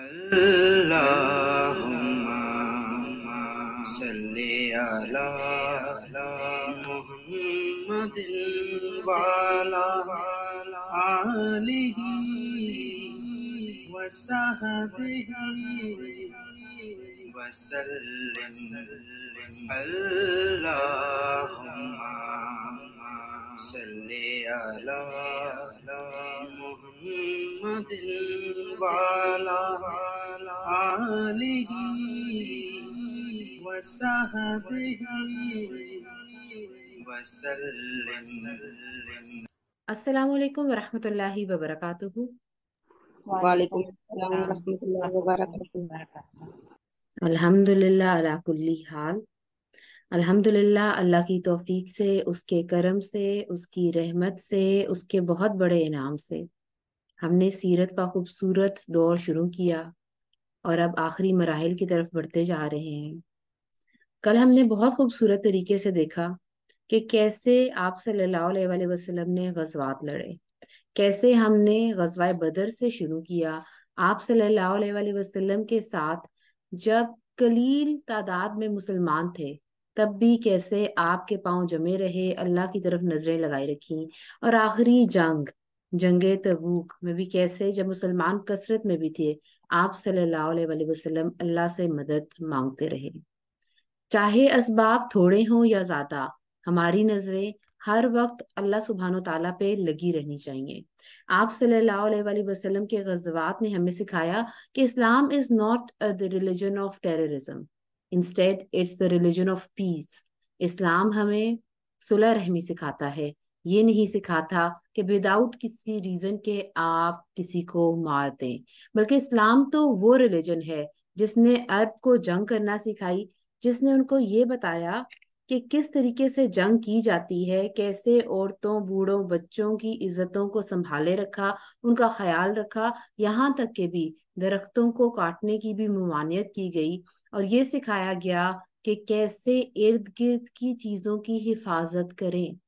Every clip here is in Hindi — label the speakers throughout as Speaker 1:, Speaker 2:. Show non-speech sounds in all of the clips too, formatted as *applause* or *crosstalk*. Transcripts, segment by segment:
Speaker 1: अल्लाहुम्मा सल्लि अला मुहम्मदिन वाला आलिहि वसहबिहि वसल्लिम अल्लाहुम्मा صل على محمد وعلى آله وصحبه وسلم السلام عليكم ورحمة الله وبركاته وعليكم السلام ورحمة الله وبركاته الحمد لله على كل حال अल्हम्दुलिल्लाह अल्लाह की तौफीक से उसके करम से उसकी रहमत से उसके बहुत बड़े इनाम से हमने सीरत का खूबसूरत दौर शुरू किया और अब आखिरी मराहल की तरफ बढ़ते जा रहे हैं कल हमने बहुत खूबसूरत तरीके से देखा कि कैसे आप सल्लल्लाहु अलैहि वसल्लम ने गजवात लड़े कैसे हमने गजवा बदर से शुरू किया आप सल्लल्लाहु अलैहि वसल्लम के साथ जब कलील तादाद में मुसलमान थे तब भी कैसे आपके पांव जमे रहे अल्लाह की तरफ नजरें लगाए रखी और आखिरी जंग जंग तबूक में भी कैसे जब मुसलमान कसरत में भी थे आप सल्लल्लाहु अलैहि वसल्लम अल्लाह से मदद मांगते रहे चाहे इसबाब थोड़े हों या ज्यादा हमारी नजरें हर वक्त अल्लाह सुबहान तला पे लगी रहनी चाहिए आप सल्लल्लाहु अलैहि वसल्लम के गजबात ने हमें सिखाया कि Islam is not the religion of terrorism instead it's the religion of peace Islam हमें सुलह रहमी सिखाता है ये नहीं सिखाता कि विदाउट किसी रीजन के आप किसी को मार दें बल्कि इस्लाम तो वो रिलीजन है जिसने अरब को जंग करना सिखाई जिसने उनको ये बताया कि किस तरीके से जंग की जाती है कैसे औरतों बूढ़ों बच्चों की इज्जतों को संभाले रखा उनका ख्याल रखा यहाँ तक के भी दरख्तों को काटने की भी ममानियत की गई और ये सिखाया गया कि कैसे इर्द गिर्द की चीज़ों की हिफाजत करें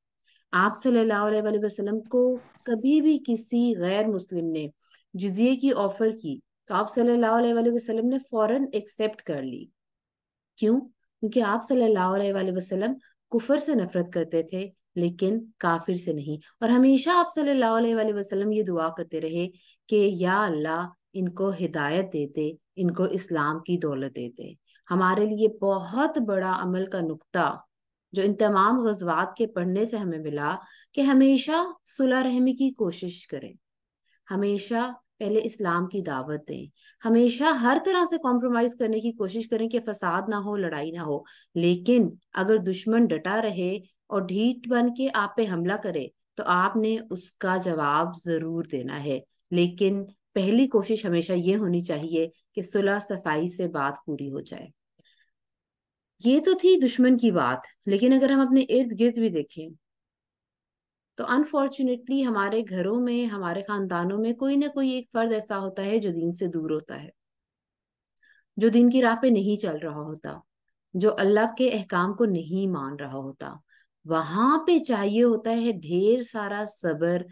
Speaker 1: आप सल्लल्लाहु अलैहि वसल्लम को कभी भी किसी गैर मुस्लिम ने जजिए की ऑफर की तो आप सल्लल्लाहु अलैहि वसल्लम ने फौरन एक्सेप्ट कर ली क्यों क्योंकि आप सल्लल्लाहु अलैहि वसल्लम कुफर से नफरत करते थे लेकिन काफिर से नहीं और हमेशा आप सल्लल्लाहु अलैहि वसल्लम ये दुआ करते रहे कि या अल्लाह इनको हिदायत देते इनको इस्लाम की दौलत देते हमारे लिए बहुत बड़ा अमल का नुकता जो इन तमाम गजवात के पढ़ने से हमें मिला कि हमेशा सुलह रहमी की कोशिश करें हमेशा पहले इस्लाम की दावत दें हमेशा हर तरह से कॉम्प्रोमाइज करने की कोशिश करें कि फसाद ना हो लड़ाई ना हो लेकिन अगर दुश्मन डटा रहे और ढीठ बन के आप पे हमला करे तो आपने उसका जवाब जरूर देना है लेकिन पहली कोशिश हमेशा ये होनी चाहिए कि सुलह सफाई से बात पूरी हो जाए ये तो थी दुश्मन की बात लेकिन अगर हम अपने इर्द गिर्द भी देखें तो अनफॉर्चुनेटली हमारे घरों में हमारे खानदानों में कोई ना कोई एक फर्द ऐसा होता है जो दीन से दूर होता है जो दीन की राह पे नहीं चल रहा होता जो अल्लाह के अहकाम को नहीं मान रहा होता वहां पे चाहिए होता है ढेर सारा सबर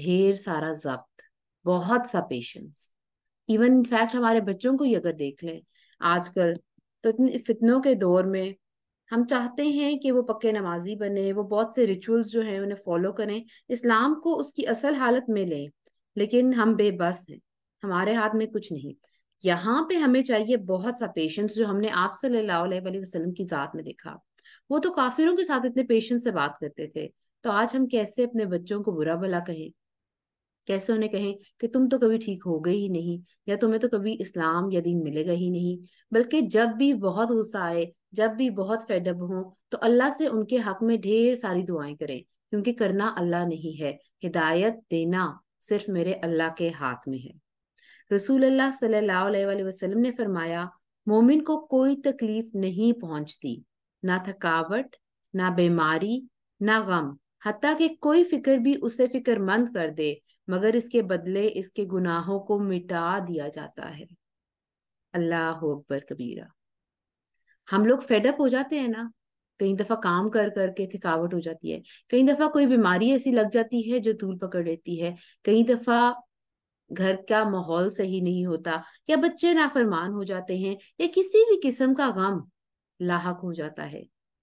Speaker 1: ढेर सारा जब्त बहुत सा पेशेंस इवन इनफैक्ट हमारे बच्चों को ही अगर देख लें आजकल तो इतने फितनों के दौर में हम चाहते हैं कि वो पक्के नमाजी बने वो बहुत से रिचुअल्स जो हैं उन्हें फॉलो करें इस्लाम को उसकी असल हालत में लें लेकिन हम बेबस हैं हमारे हाथ में कुछ नहीं यहाँ पे हमें चाहिए बहुत सा पेशेंस जो हमने आप सल्लल्लाहु वसल्लम की ज़ात में देखा वो तो काफिरों के साथ इतने पेशेंस से बात करते थे तो आज हम कैसे अपने बच्चों को बुरा भला कहें कैसे उन्हें कहें कि तुम तो कभी ठीक हो गई ही नहीं या तुम्हें तो कभी इस्लाम या दीन मिलेगा ही नहीं बल्कि जब भी बहुत गुस्सा आए जब भी बहुत फेडअप हो तो अल्लाह से उनके हक में ढेर सारी दुआएं करें क्योंकि करना अल्लाह नहीं है हिदायत देना सिर्फ मेरे अल्लाह के हाथ में है रसूल अल्लाह सल्लाम ने फरमाया मोमिन को कोई तकलीफ नहीं पहुंचती ना थकावट ना बीमारी ना गम हती के कोई फिक्र भी उसे फिक्रमंद कर दे मगर इसके बदले इसके गुनाहों को मिटा दिया जाता है अल्लाह अकबर कबीरा हम लोग फेडअप हो जाते हैं ना कई दफा काम कर करके थकावट हो जाती है कई दफा कोई बीमारी ऐसी लग जाती है जो धूल पकड़ लेती है कई दफा घर का माहौल सही नहीं होता या बच्चे नाफरमान हो जाते हैं या किसी भी किस्म का गम लाक हो जाता है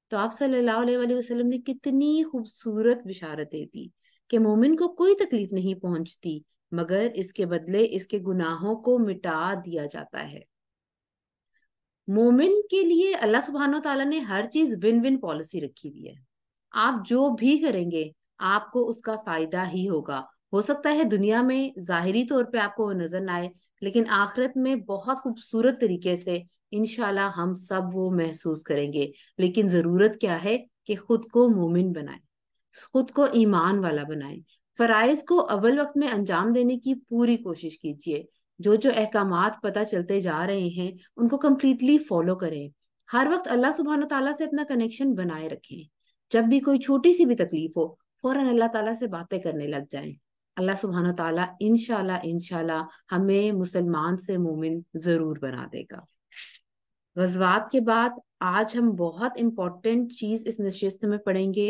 Speaker 1: तो आप सल्लल्लाहु अलैहि वसल्लम ने कितनी खूबसूरत बिशारतें दी कि मोमिन को कोई तकलीफ नहीं पहुंचती मगर इसके बदले इसके गुनाहों को मिटा दिया जाता है मोमिन के लिए अल्लाह सुबहान तला ने हर चीज विन विन पॉलिसी रखी हुई है आप जो भी करेंगे आपको उसका फायदा ही होगा हो सकता है दुनिया में जाहिरी तौर पे आपको वो नजर ना आए लेकिन आखिरत में बहुत खूबसूरत तरीके से इनशाला हम सब वो महसूस करेंगे लेकिन जरूरत क्या है कि खुद को मोमिन बनाए खुद को ईमान वाला बनाए फ़राइज़ को अव्वल वक्त में अंजाम देने की पूरी कोशिश कीजिए जो जो अहकाम पता चलते जा रहे हैं उनको कम्प्लीटली फॉलो करें हर वक्त अल्लाह सुबहान तला से अपना कनेक्शन बनाए रखें जब भी कोई छोटी सी भी तकलीफ हो फौरन अल्लाह ताला से बातें करने लग जाएं अल्लाह सुबहान तला इनशाला इनशाला हमें मुसलमान से मोमिन जरूर बना देगा गजवात के बाद आज हम बहुत इम्पोर्टेंट चीज इस नशस्त में पढ़ेंगे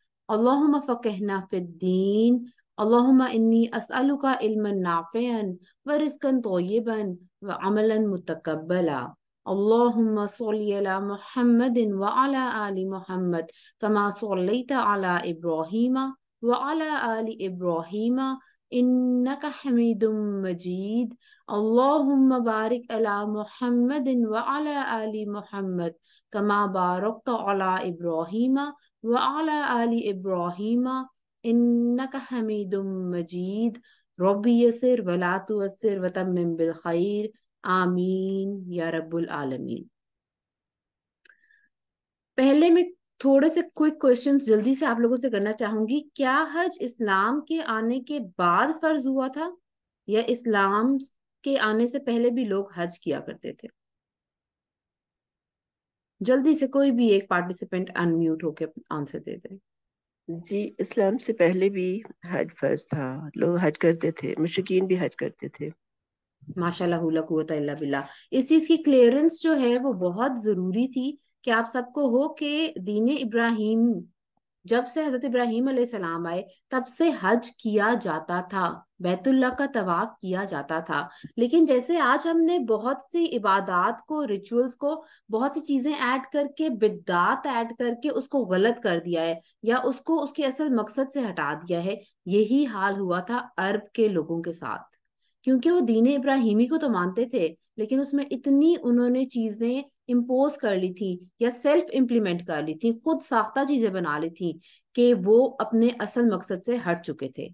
Speaker 1: اللهم فقهنا في الدين اللهم إني أسألك علما نافعا ورزقا طيبا وعملا متقبلا اللهم صل على محمد وعلى آل محمد كما صليت على إبراهيم وعلى آل إبراهيم إنك حميد مجيد अल्लाहुम्मा बारिक अला मोहम्मद व अला आली मोहम्मद कमा बारक अला इब्राहिम व अला आली इब्राहिम इन्नक हमीदुम मजीद रब्बी यसर वला तुअस्सिर व तम्मिम बिल खैर आमीन या रब्बुल आलमीन पहले मैं थोड़े से क्विक क्वेश्चंस जल्दी से आप लोगों से करना चाहूंगी क्या हज इस्लाम के आने के बाद फर्ज हुआ था या इस्लाम के आने से पहले भी लोग हज किया करते थे जल्दी से कोई भी एक पार्टिसिपेंट अनम्यूट होके आंसर दे दे जी इस्लाम से पहले भी हज फर्ज था लोग हज करते थे मुशकिन भी हज करते थे माशाल्लाह बिल्ला इस चीज की क्लियरेंस जो है वो बहुत जरूरी थी कि आप सबको हो के दीन इब्राहिम जब से हजरत इब्राहिम सलाम आए तब से हज किया जाता था बैतुल्ला का तवाफ किया जाता था लेकिन जैसे आज हमने बहुत सी इबादत को रिचुअल्स को बहुत सी चीजें ऐड करके बिदात ऐड करके उसको गलत कर दिया है या उसको उसके असल मकसद से हटा दिया है यही हाल हुआ था अरब के लोगों के साथ क्योंकि वो दीन इब्राहिमी को तो मानते थे लेकिन उसमें इतनी उन्होंने चीजें इम्पोज कर ली थी या सेल्फ इम्प्लीमेंट कर ली थी खुद साख्ता चीजें बना ली थी कि वो अपने असल मकसद से हट चुके थे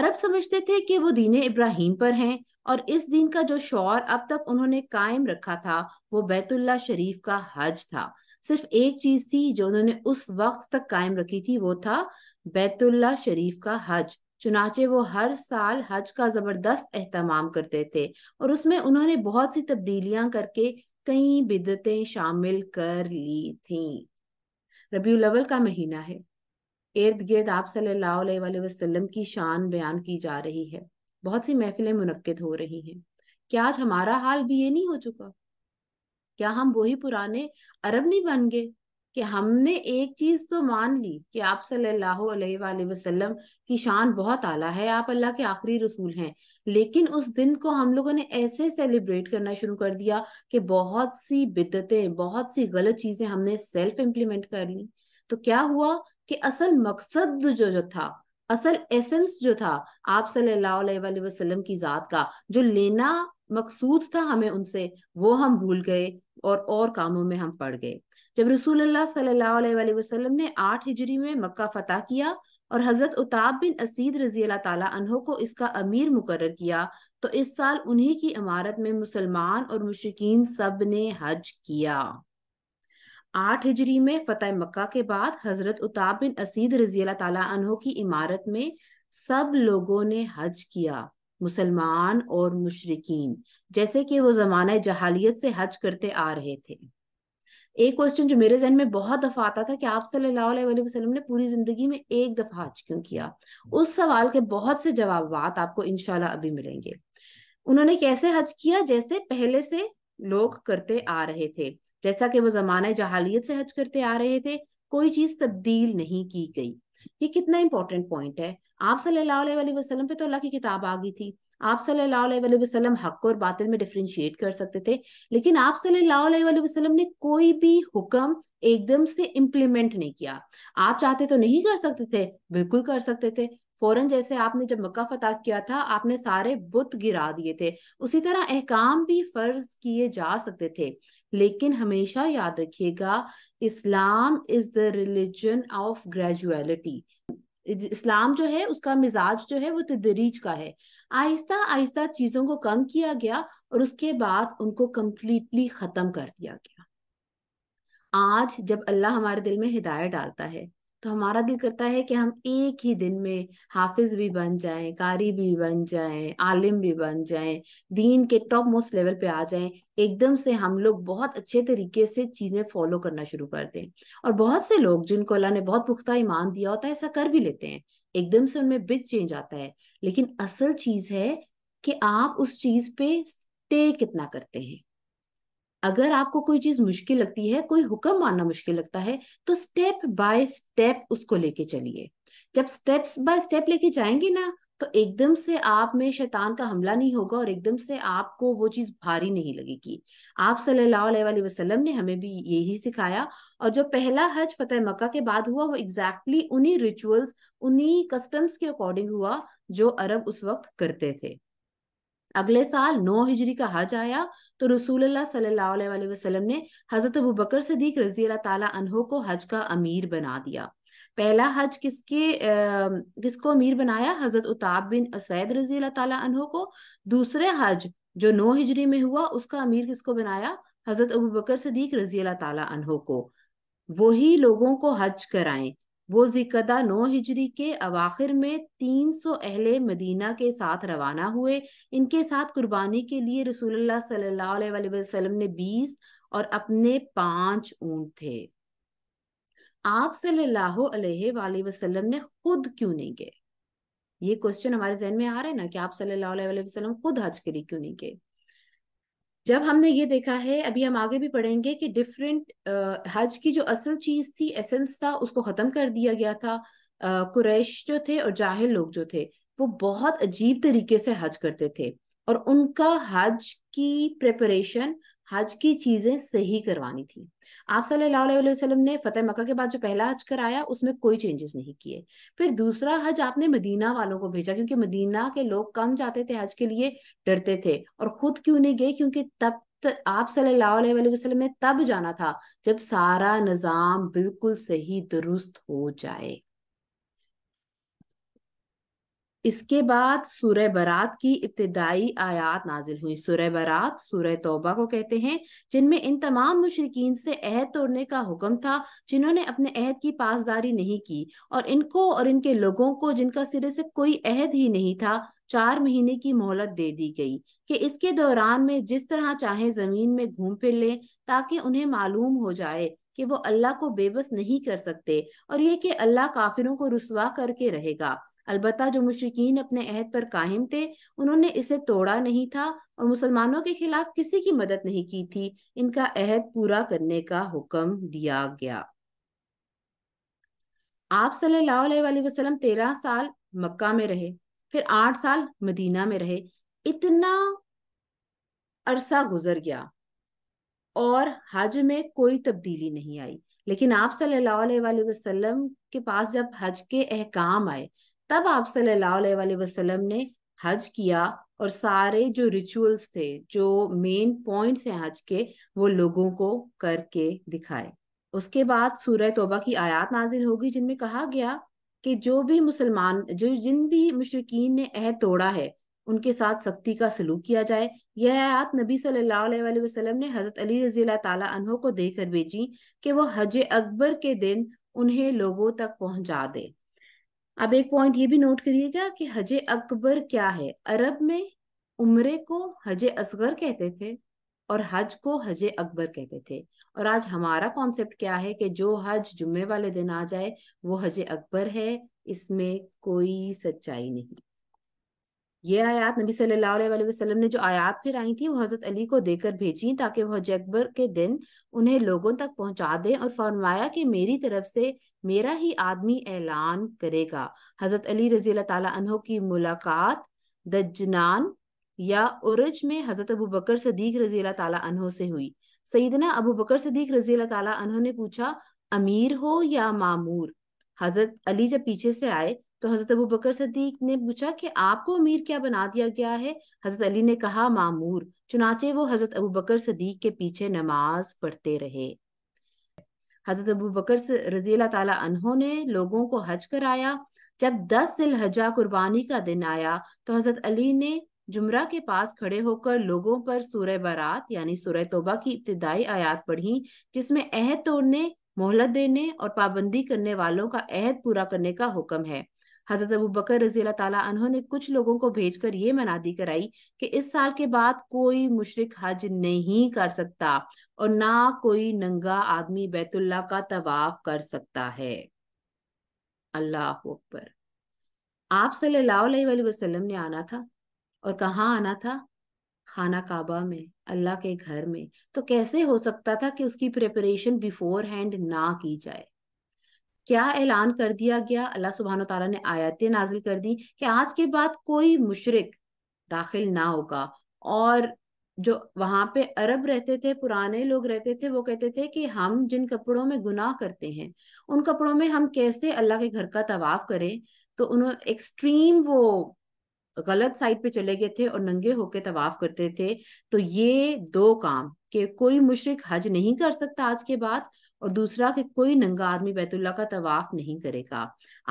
Speaker 1: अरब समझते थे कि वो दीन इब्राहिम पर हैं और इस दिन का जो शौर अब तक उन्होंने कायम रखा था वो बैतुल्ला शरीफ का हज था सिर्फ एक चीज थी जो उन्होंने उस वक्त तक कायम रखी थी वो था बैतुल्ला शरीफ का हज चुनाचे वो हर साल हज का जबरदस्त एहतमाम करते थे और उसमें उन्होंने बहुत सी तब्दीलियां करके कई बिदतें शामिल कर ली थी रबीउल अव्वल का महीना है इर्द गिर्द आप सल्लल्लाहु अलैहि वसल्लम की शान बयान की जा रही है बहुत सी महफिलें मुनद हो रही हैं क्या आज हमारा हाल भी ये नहीं हो चुका क्या हम वही पुराने अरब नहीं बन गए कि हमने एक चीज तो मान ली कि आप सल्लल्लाहु अलैहि वसल्लम की शान बहुत आला है आप अल्लाह के आखिरी रसूल हैं लेकिन उस दिन को हम लोगों ने ऐसे सेलिब्रेट करना शुरू कर दिया कि बहुत सी बिदतें बहुत सी गलत चीजें हमने सेल्फ इम्प्लीमेंट कर ली तो क्या हुआ कि असल मकसद जो जो था असल एसेंस जो था आप सल्लल्लाहु अलैहि वसल्लम की जात का जो लेना मकसूद था हमें उनसे वो हम भूल गए और और कामों में हम पड़ गए जब रसूल सल्लाम ने आठ हिजरी में मक्का फतेह किया और हजरत उताब बिन असीद रजी अल्लाह को इसका अमीर मुकर किया तो इस साल उन्हीं की इमारत में मुसलमान और मुशकिन सब ने हज किया आठ हिजरी में फतेह मक्का के बाद हजरत उताब बिन असीद रजी अल्लाह की इमारत में सब लोगों ने हज किया मुसलमान और मुशरकिन जैसे कि वो जमाना जहालियत से हज करते आ रहे थे एक क्वेश्चन जो मेरे जहन में बहुत दफा आता था कि आप सल्लल्लाहु अलैहि वसल्लम ने पूरी जिंदगी में एक दफा हज क्यों किया उस सवाल के बहुत से जवाब आपको इनशाला अभी मिलेंगे उन्होंने कैसे हज किया जैसे पहले से लोग करते आ रहे थे जैसा कि वो जमाना जहालियत से हज करते आ रहे थे कोई चीज तब्दील नहीं की गई ये कितना इंपॉर्टेंट पॉइंट है आप सल्लल्लाहु अलैहि वसल्लम पे तो अल्लाह की किताब आ गई थी आप सल्लाम हक और बातिल में डिफ्रेंशिएट कर सकते थे लेकिन आप सल्लाम ने कोई भी हुक्म एकदम से इम्प्लीमेंट नहीं किया आप चाहते तो नहीं कर सकते थे बिल्कुल कर सकते थे फौरन जैसे आपने जब मक्का फता किया था आपने सारे बुत गिरा दिए थे उसी तरह अहकाम भी फर्ज किए जा सकते थे लेकिन हमेशा याद रखिएगा Islam is the religion of graduality Islam जो है उसका मिजाज जो है वो तदरीज का है आहिस्ता आहिस्ता चीज़ों को कम किया गया और उसके बाद उनको कम्प्लीटली ख़त्म कर दिया गया आज जब अल्लाह हमारे दिल में हिदायत डालता है तो हमारा दिल करता है कि हम एक ही दिन में हाफिज भी बन जाएं कारी भी बन जाएं आलिम भी बन जाएं दीन के टॉप मोस्ट लेवल पे आ जाएं एकदम से हम लोग बहुत अच्छे तरीके से चीजें फॉलो करना शुरू कर दें और बहुत से लोग जिनको अल्लाह ने बहुत पुख्ता ईमान दिया होता है ऐसा कर भी लेते हैं एकदम से उनमें बिग चेंज आता है लेकिन असल चीज है कि आप उस चीज पे स्टे कितना करते हैं अगर आपको कोई चीज मुश्किल लगती है कोई हुक्म मानना मुश्किल लगता है तो स्टेप बाय स्टेप उसको लेके चलिए जब स्टेप्स बाय स्टेप लेके जाएंगे ना तो एकदम से आप में शैतान का हमला नहीं होगा और एकदम से आपको वो चीज भारी नहीं लगेगी आप सल्लल्लाहु अलैहि वसल्लम ने हमें भी यही सिखाया और जो पहला हज फतेह मक्का के बाद हुआ वो एग्जैक्टली exactly उन्हीं रिचुअल्स उन्हीं कस्टम्स के अकॉर्डिंग हुआ जो अरब उस वक्त करते थे अगले साल नौ हिजरी का हज आया तो रसूल सल्लल्लाहु ने हजरत अबू बकर सदीक रजी अल्लाह को हज का अमीर बना दिया पहला हज किसके आ, किसको अमीर बनाया हजरत उताब बिन असैद रजी अल्लाह को दूसरे हज जो नौ हिजरी में हुआ उसका अमीर किसको बनाया हजरत अबू बकर सदीक रजी अल्लाह को वही लोगों को हज कराएं वो जिकदा नौ हिजरी के अवाखिर में तीन सौ अहले मदीना के साथ रवाना हुए इनके साथ कुर्बानी के लिए रसूलुल्लाह सल्लल्लाहु अलैहि वसल्लम ने बीस और अपने पांच ऊंट थे आप सल्लल्लाहु अलैहि वसल्लम ने खुद क्यों नहीं गए ये क्वेश्चन हमारे जहन में आ रहा है ना कि आप सल्लल्लाहु अलैहि वसल्लम खुद हज के लिए क्यों नहीं गए जब हमने ये देखा है अभी हम आगे भी पढ़ेंगे कि डिफरेंट हज की जो असल चीज थी एसेंस था उसको खत्म कर दिया गया था कुरैश जो थे और जाहिल लोग जो थे वो बहुत अजीब तरीके से हज करते थे और उनका हज की प्रिपरेशन हज की चीजें सही करवानी थी आप सल्लल्लाहु अलैहि वसल्लम ने फतेह मक्का के बाद जो पहला हज कराया उसमें कोई चेंजेस नहीं किए फिर दूसरा हज आपने मदीना वालों को भेजा क्योंकि मदीना के लोग कम जाते थे हज के लिए डरते थे और खुद क्यों नहीं गए क्योंकि तब तो आप सल्लल्लाहु अलैहि वसल्लम ने तब जाना था जब सारा निज़ाम बिल्कुल सही दुरुस्त हो जाए इसके बाद सूर बरात की इब्तदाई आयात नाजिल हुई सूर बरात सूर तोबा को कहते हैं जिनमें इन तमाम मुशरकिन से अहद तोड़ने का हुक्म था जिन्होंने अपने अहद की पासदारी नहीं की और इनको और इनके लोगों को जिनका सिरे से कोई अहद ही नहीं था चार महीने की मोहलत दे दी गई कि इसके दौरान में जिस तरह चाहे जमीन में घूम फिर लें ताकि उन्हें मालूम हो जाए कि वो अल्लाह को बेबस नहीं कर सकते और ये कि अल्लाह काफिरों को रसवा करके रहेगा अलबत् जो मुशरकिन अपने अहद पर कायम थे उन्होंने इसे तोड़ा नहीं था और मुसलमानों के खिलाफ किसी की मदद नहीं की थी इनका अहद पूरा करने का हुक्म दिया गया आप सल्लल्लाहु अलैहि वसल्लम तेरह साल मक्का में रहे फिर आठ साल मदीना में रहे इतना अरसा गुजर गया और हज में कोई तब्दीली नहीं आई लेकिन आप सल्लल्लाहु अलैहि वसल्लम के पास जब हज के अहकाम आए तब आप सल्लल्लाहु वसल्लम ने हज किया और सारे जो रिचुअल्स थे जो मेन पॉइंट्स हैं हज के वो लोगों को करके दिखाए उसके बाद सूरह तोबा की आयात नाजिल होगी जिनमें कहा गया कि जो भी मुसलमान जो जिन भी मुशरकिन ने अहद तोड़ा है उनके साथ सख्ती का सलूक किया जाए यह आयात नबी सल्लल्लाहु अलैहि वसल्लम ने हजरत अली रजी ताला अनहो को देकर भेजी कि वो हज अकबर के दिन उन्हें लोगों तक पहुंचा दे अब एक पॉइंट ये भी नोट करिएगा कि हज अकबर क्या है अरब में उम्रे को हज असगर कहते थे और हज को हज अकबर कहते थे और आज हमारा कॉन्सेप्ट क्या है कि जो हज जुम्मे वाले दिन आ जाए वो हज अकबर है इसमें कोई सच्चाई नहीं ये आयात नबी सल्लल्लाहु वसल्लम ने जो आयात फिर आई थी वो हजरत अली को देकर भेजी ताकि वह जैकबर के दिन उन्हें लोगों तक पहुंचा दें और फरमाया कि मेरी तरफ से मेरा ही आदमी ऐलान करेगा हजरत अली रजी अल्लाह की मुलाकात दजनान या उर्ज में हजरत अबू बकर सदीक रजी अल्लाह से हुई सईदना अबू बकर सदीक रजी अल्लाह ने पूछा अमीर हो या मामूर हजरत अली जब पीछे से आए तो हजरत अबू बकर सदीक ने पूछा कि आपको अमीर क्या बना दिया गया है हजरत अली ने कहा मामूर चुनाचे वो हजरत अबू बकर सदीक के पीछे नमाज पढ़ते रहे हजरत अबू बकर रजी अल्लाह तहों ने लोगों को हज कराया जब दस जिलहजा कुर्बानी का दिन आया तो हजरत अली ने जुमरा के पास खड़े होकर लोगों पर सूरह बारात यानी सूरह तोबा की इब्तदाई आयात पढ़ी जिसमें अहद तोड़ने मोहलत देने और पाबंदी करने वालों का अहद पूरा करने का हुक्म है हजरत अबू बकर रजी अल्लाह ने कुछ लोगों को भेजकर ये मनादी कराई कि इस साल के बाद कोई मुशरक हज नहीं कर सकता और ना कोई नंगा आदमी बैतुल्ला का तवाफ कर सकता है अल्लाह अकबर आप सल्लाम वसल्लम ने आना था और कहाँ आना था खाना काबा में अल्लाह के घर में तो कैसे हो सकता था कि उसकी प्रिपरेशन बिफोर हैंड ना की जाए क्या ऐलान कर दिया गया अल्लाह सुबहान तला ने आयतें नाजिल कर दी कि आज के बाद कोई मुशरक दाखिल ना होगा और जो वहां पे अरब रहते थे पुराने लोग रहते थे वो कहते थे कि हम जिन कपड़ों में गुनाह करते हैं उन कपड़ों में हम कैसे अल्लाह के घर का तवाफ करें तो उन्होंने एक्सट्रीम वो गलत साइड पे चले गए थे और नंगे होके तवाफ करते थे तो ये दो काम कि कोई मुशरक हज नहीं कर सकता आज के बाद और दूसरा कि कोई नंगा आदमी बैतुल्ला का तवाफ नहीं करेगा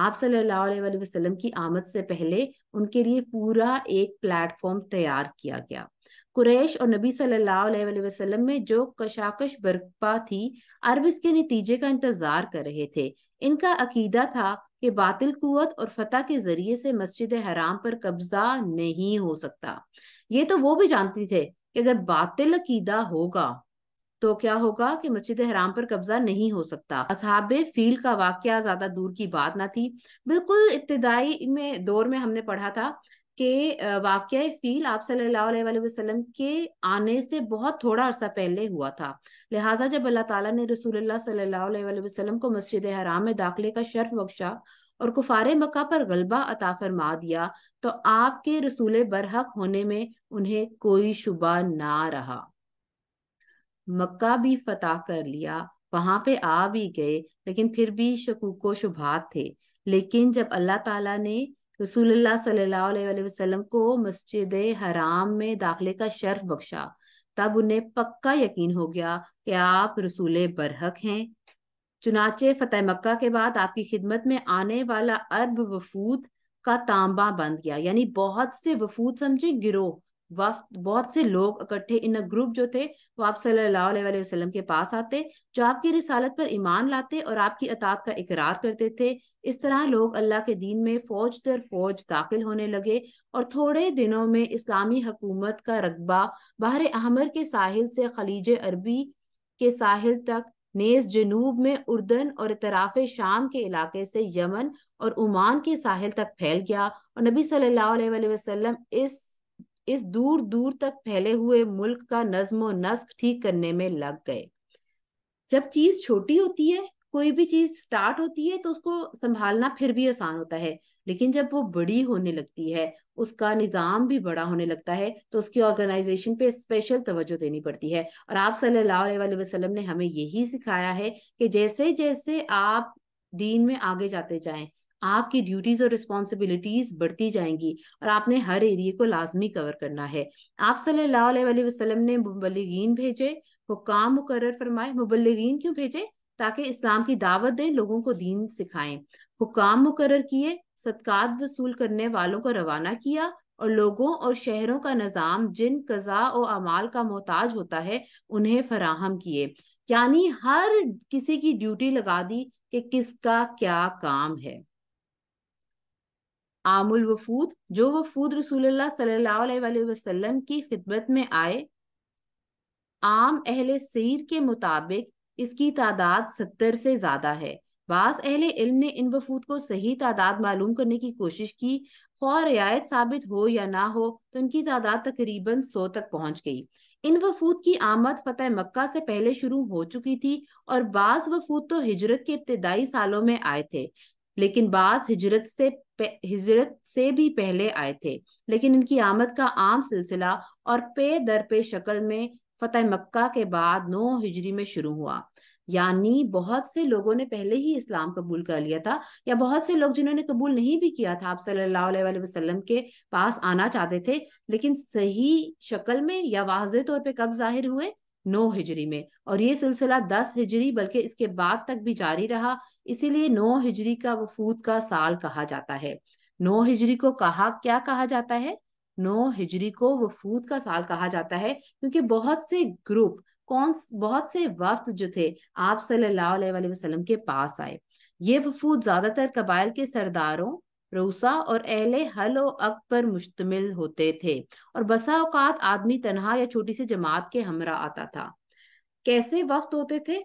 Speaker 1: आप सल्लल्लाहु अलैहि वसल्लम की आमद से पहले उनके लिए पूरा एक प्लेटफॉर्म तैयार किया गया कुरैश और नबी सल्लल्लाहु अलैहि वसल्लम में जो कशाकश बरपा थी अरब इसके नतीजे का इंतजार कर रहे थे इनका अकीदा था कि बातिल कुत और फतह के जरिए से मस्जिद हराम पर कब्जा नहीं हो सकता ये तो वो भी जानती थे कि अगर बातिल अकीदा होगा तो क्या होगा कि मस्जिद हराम पर कब्जा नहीं हो सकता असहाब फील का वाक्य ज्यादा दूर की बात ना थी बिल्कुल इब्तदाई में दौर में हमने पढ़ा था कि वाक्य फील आप सल्लल्लाहु अलैहि वसल्लम के आने से बहुत थोड़ा अरसा पहले हुआ था लिहाजा जब अल्लाह ताला ने रसूल सल्लल्लाहु अलैहि वसल्लम को मस्जिद हराम में दाखिले का शर्फ बख्शा और कुफार मक्का पर गलबा अता फरमा दिया तो आपके रसूल बरहक होने में उन्हें कोई शुबा ना रहा मक्का भी फतेह कर लिया वहां पे आ भी गए लेकिन फिर भी शकूको शुभात थे लेकिन जब अल्लाह ताला ने रसूल सल्लल्लाहु अलैहि वसल्लम को मस्जिद हराम में दाखिले का शर्फ बख्शा तब उन्हें पक्का यकीन हो गया कि आप रसूल बरहक हैं चुनाचे फतेह मक्का के बाद आपकी खिदमत में आने वाला अरब वफूद का तांबा बन गया यानी बहुत से वफूद समझे गिरोह बहुत से लोग इकट्ठे इन ग्रुप जो थे वो आप सल्लल्लाहु अलैहि वसल्लम के पास आते जो आपकी रिसालत पर ईमान लाते और आपकी अतात का इकरार करते थे इस तरह लोग अल्लाह के दीन में फौज दर फौज दाखिल होने लगे और थोड़े दिनों में इस्लामी हकूमत का रकबा बहर अहमर के साहिल से खलीज अरबी के साहिल तक नेज जनूब में उर्दन और इतराफ़ शाम के इलाके से यमन और उमान के साहिल तक फैल गया और नबी सल्लल्लाहु अलैहि वसल्लम इस इस दूर दूर तक फैले हुए मुल्क का नज्म नस्क ठीक करने में लग गए जब चीज छोटी होती है कोई भी चीज स्टार्ट होती है तो उसको संभालना फिर भी आसान होता है लेकिन जब वो बड़ी होने लगती है उसका निज़ाम भी बड़ा होने लगता है तो उसकी ऑर्गेनाइजेशन पे स्पेशल तवज्जो देनी पड़ती है और आप सल्लल्लाहु अलैहि वसल्लम ने हमें यही सिखाया है कि जैसे जैसे आप दीन में आगे जाते जाएं आपकी ड्यूटीज और रिस्पॉन्सिबिलिटीज बढ़ती जाएंगी और आपने हर एरिए को लाजमी कवर करना है आप सल्लाम ने मुबलगिन भेजे हुकाम मुकर फरमाए मुबलगिन क्यों भेजे ताकि इस्लाम की दावत दें लोगों को दीन सिखाएं हुकाम मुकर किए सदकात वसूल करने वालों को रवाना किया और लोगों और शहरों का निज़ाम जिन कज़ा और अमाल का मोहताज होता है उन्हें फराहम किए यानी हर किसी की ड्यूटी लगा दी कि किसका क्या काम है आमुल वफूद जो वफूद रसूलुल्लाह सल्लल्लाहु अलैहि वसल्लम की खिदमत में आए आम अहले सीर के मुताबिक इसकी तादाद सत्तर से ज़्यादा है बास अहले इल्म ने इन वफूद को सही तादाद मालूम करने की कोशिश की खौ रियायत साबित हो या ना हो तो इनकी तादाद तकरीबन सौ तक पहुंच गई इन वफूद की आमद फतेह मक्का से पहले शुरू हो चुकी थी और बास वफूद तो हिजरत के इब्तदाई सालों में आए थे लेकिन बास हिजरत से हिजरत से भी पहले आए थे लेकिन इनकी आमद का आम सिलसिला और पे दर पे शक्ल में फतेह मक्का के बाद नौ हिजरी में शुरू हुआ यानी बहुत से लोगों ने पहले ही इस्लाम कबूल कर लिया था या बहुत से लोग जिन्होंने कबूल नहीं भी किया था आप सल्लल्लाहु अलैहि वसल्लम के पास आना चाहते थे लेकिन सही शक्ल में या वाज तौर पे कब जाहिर हुए नौ हिजरी में और ये सिलसिला दस हिजरी बल्कि इसके बाद तक भी जारी रहा इसीलिए नौ हिजरी का वफूद का साल कहा जाता है नौ हिजरी को कहा क्या कहा जाता है नौ हिजरी को वफूद का साल कहा जाता है क्योंकि बहुत से ग्रुप कौन बहुत से वफ्त जो थे आप सल्लल्लाहु अलैहि वसल्लम के पास आए ये वफूद ज्यादातर कबाइल के सरदारों रूसा और एहले हल और अक पर मुश्तमिल होते थे और बसा औकात आदमी तनहा या छोटी सी जमात के हमरा आता था कैसे वफ्त होते थे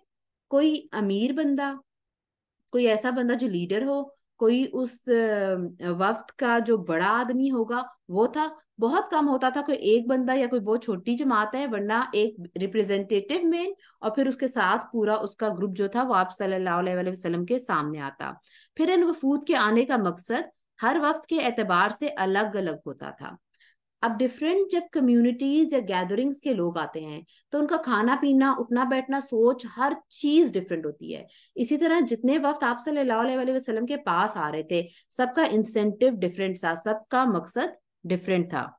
Speaker 1: कोई अमीर बंदा कोई ऐसा बंदा जो लीडर हो कोई उस वक्त का जो बड़ा आदमी होगा वो था बहुत कम होता था कोई एक बंदा या कोई बहुत छोटी जमात है वरना एक रिप्रेजेंटेटिव मेन और फिर उसके साथ पूरा उसका ग्रुप जो था वो आप सल्लल्लाहु अलैहि वसल्लम के सामने आता फिर इन वफूद के आने का मकसद हर वक्त के एतबार से अलग अलग होता था अब डिफरेंट जब कम्युनिटीज या गैदरिंग्स के लोग आते हैं तो उनका खाना पीना उठना बैठना सोच हर चीज डिफरेंट होती है इसी तरह जितने वक्त आप सल्लाम वसल्लम के पास आ रहे थे सबका इंसेंटिव डिफरेंट था सबका मकसद डिफरेंट था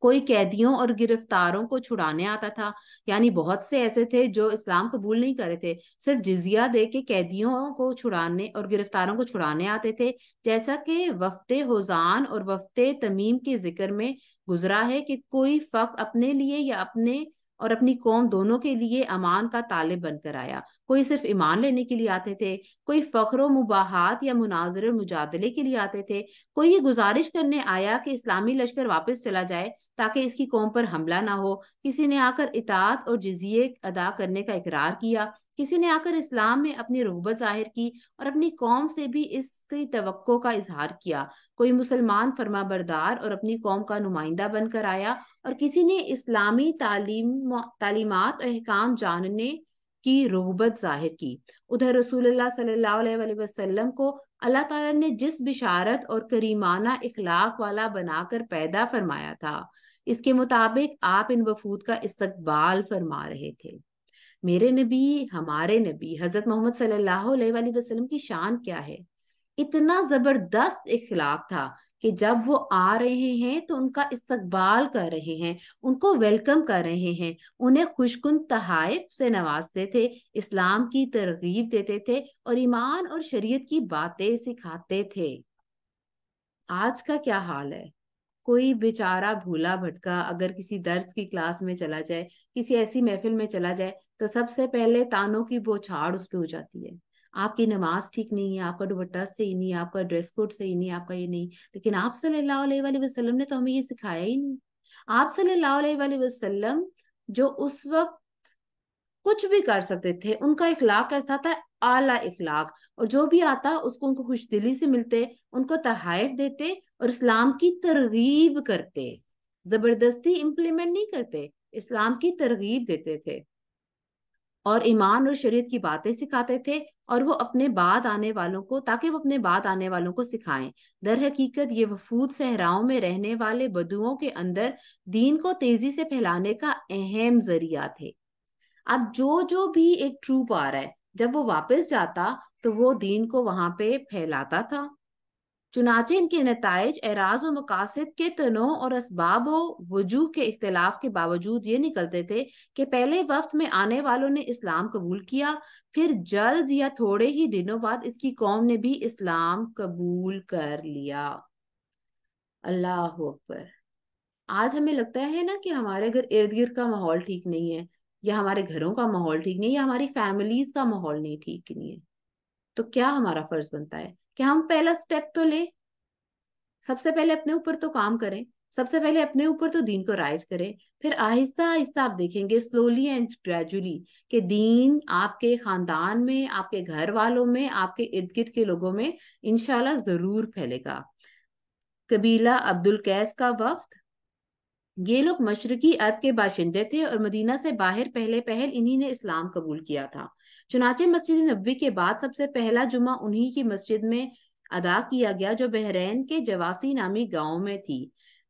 Speaker 1: कोई कैदियों और गिरफ्तारों को छुड़ाने आता था यानी बहुत से ऐसे थे जो इस्लाम कबूल नहीं करे थे सिर्फ जिजिया दे के कैदियों को छुड़ाने और गिरफ्तारों को छुड़ाने आते थे जैसा कि वफते होजान और वफते तमीम के जिक्र में गुजरा है कि कोई फक अपने लिए या अपने और अपनी कौम दोनों के लिए अमान का तालिब बनकर आया कोई सिर्फ ईमान लेने के लिए आते थे कोई फ़ख्र मुबाहत या मुनाजर मुजादले के लिए आते थे कोई ये गुजारिश करने आया कि इस्लामी लश्कर वापस चला जाए ताकि इसकी कौम पर हमला ना हो किसी ने आकर इतात और जजिए अदा करने का इकरार किया किसी ने आकर इस्लाम में अपनी रुबत जाहिर की और अपनी कौम से भी इसकी तो का इजहार किया कोई मुसलमान फरमा बरदार और अपनी कौम का नुमाइंदा बनकर आया और किसी ने इस्लामी तालीम तालीमत और अहकाम जानने की रुबत जाहिर की उधर रसूलुल्लाह सल्लल्लाहु अलैहि वसल्लम को अल्लाह ताला ने जिस बिशारत और करीमाना इखलाक वाला बनाकर पैदा फरमाया था इसके मुताबिक आप इन वफूद का इस्तकबाल फरमा रहे थे मेरे नबी हमारे नबी हजरत मोहम्मद सल्लल्लाहु वसल्लम की शान क्या है इतना जबरदस्त इखलाक था कि जब वो आ रहे हैं तो उनका इस्तकबाल कर रहे हैं उनको वेलकम कर रहे हैं उन्हें खुशकुन तहाइफ से नवाजते थे इस्लाम की तरगीब देते थे और ईमान और शरीयत की बातें सिखाते थे आज का क्या हाल है कोई बेचारा भूला भटका अगर किसी दर्ज की क्लास में चला जाए किसी ऐसी महफिल में चला जाए तो सबसे पहले तानों की बोछाड़ उस पर हो जाती है आपकी नमाज ठीक नहीं है आपका दुबट्टा सही नहीं है आपका ड्रेस कोड सही नहीं है आपका ये नहीं लेकिन आप सल्लल्लाहु अलैहि वसल्लम ने तो हमें ये सिखाया ही नहीं आप सल्लल्लाहु अलैहि वसल्लम जो उस वक्त कुछ भी कर सकते थे उनका इखलाक ऐसा था आला इखलाक और जो भी आता उसको उनको खुश दिली से मिलते उनको तहाइफ देते और इस्लाम की तरगीब करते जबरदस्ती इम्प्लीमेंट नहीं करते इस्लाम की तरगीब देते थे और ईमान और शरीयत की बातें सिखाते थे और वो अपने बाद आने वालों को ताकि वो अपने बाद आने वालों को सिखाएं दर हकीकत ये वफूद सहराओं में रहने वाले बदुओं के अंदर दीन को तेजी से फैलाने का अहम जरिया थे अब जो जो भी एक ट्रूप आ रहा है जब वो वापस जाता तो वो दीन को वहां पे फैलाता था चुनाचे इनके नतज एराज व मकासद के तनों और इसबाब वजूह के इख्तलाफ के बावजूद ये निकलते थे कि पहले वक्त में आने वालों ने इस्लाम कबूल किया फिर जल्द या थोड़े ही दिनों बाद इसकी कौम ने भी इस्लाम कबूल कर लिया अल्लाह अकबर आज हमें लगता है ना कि हमारे घर इर्द गिर्द का माहौल ठीक नहीं है या हमारे घरों का माहौल ठीक नहीं है या हमारी फैमिलीज का माहौल नहीं ठीक नहीं है तो क्या हमारा फर्ज बनता है कि हम पहला स्टेप तो ले सबसे पहले अपने ऊपर तो काम करें सबसे पहले अपने ऊपर तो दीन को राइज करें फिर आहिस्ता आहिस्ता आप देखेंगे स्लोली एंड ग्रेजुअली कि दीन आपके खानदान में आपके घर वालों में आपके इर्द गिर्द के लोगों में इनशाला जरूर फैलेगा कबीला अब्दुल कैस का वफ्त ये लोग मशरकी अरब के बाशिंदे थे और मदीना से बाहर पहले पहल इन्हीं ने इस्लाम कबूल किया था चुनाचे मस्जिद नबी के बाद सबसे पहला जुमा उन्हीं की मस्जिद में अदा किया गया जो बहरेन के जवासी नामी गांव में थी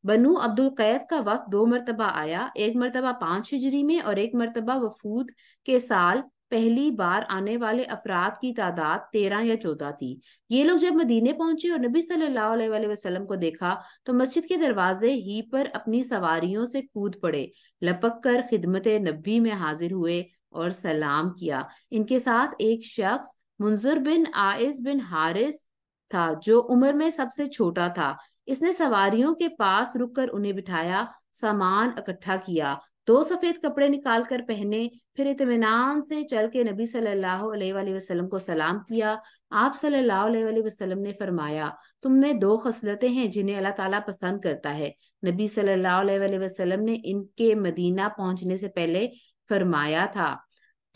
Speaker 1: बनु अब्दुल कैस का वक्त दो मरतबा आया एक मरतबा पांच हिजरी में और एक मरतबा वफूद के साल पहली बार आने वाले अफराद की तादाद तेरह या चौदह थी ये लोग जब मदीने पहुंचे और नबी सल्लल्लाहु अलैहि वसल्लम को देखा तो मस्जिद के दरवाजे ही पर अपनी सवारियों से कूद पड़े लपक कर खिदमत नबी में हाजिर हुए और सलाम किया इनके साथ एक शख्स मुंजुर बिन आयस बिन हारिस था जो उम्र में सबसे छोटा था इसने सवारियों के पास रुककर उन्हें बिठाया सामान इकट्ठा किया दो सफेद कपड़े निकाल कर पहने फिर इतमान से चल के नबी सल्लल्लाहु अलैहि वसल्लम को सलाम किया आप सल्लल्लाहु अलैहि वसल्लम ने फरमाया तुम में दो खसलतें हैं जिन्हें अल्लाह ताला पसंद करता है नबी सल्लल्लाहु अलैहि वसल्लम ने इनके मदीना पहुंचने से पहले फरमाया था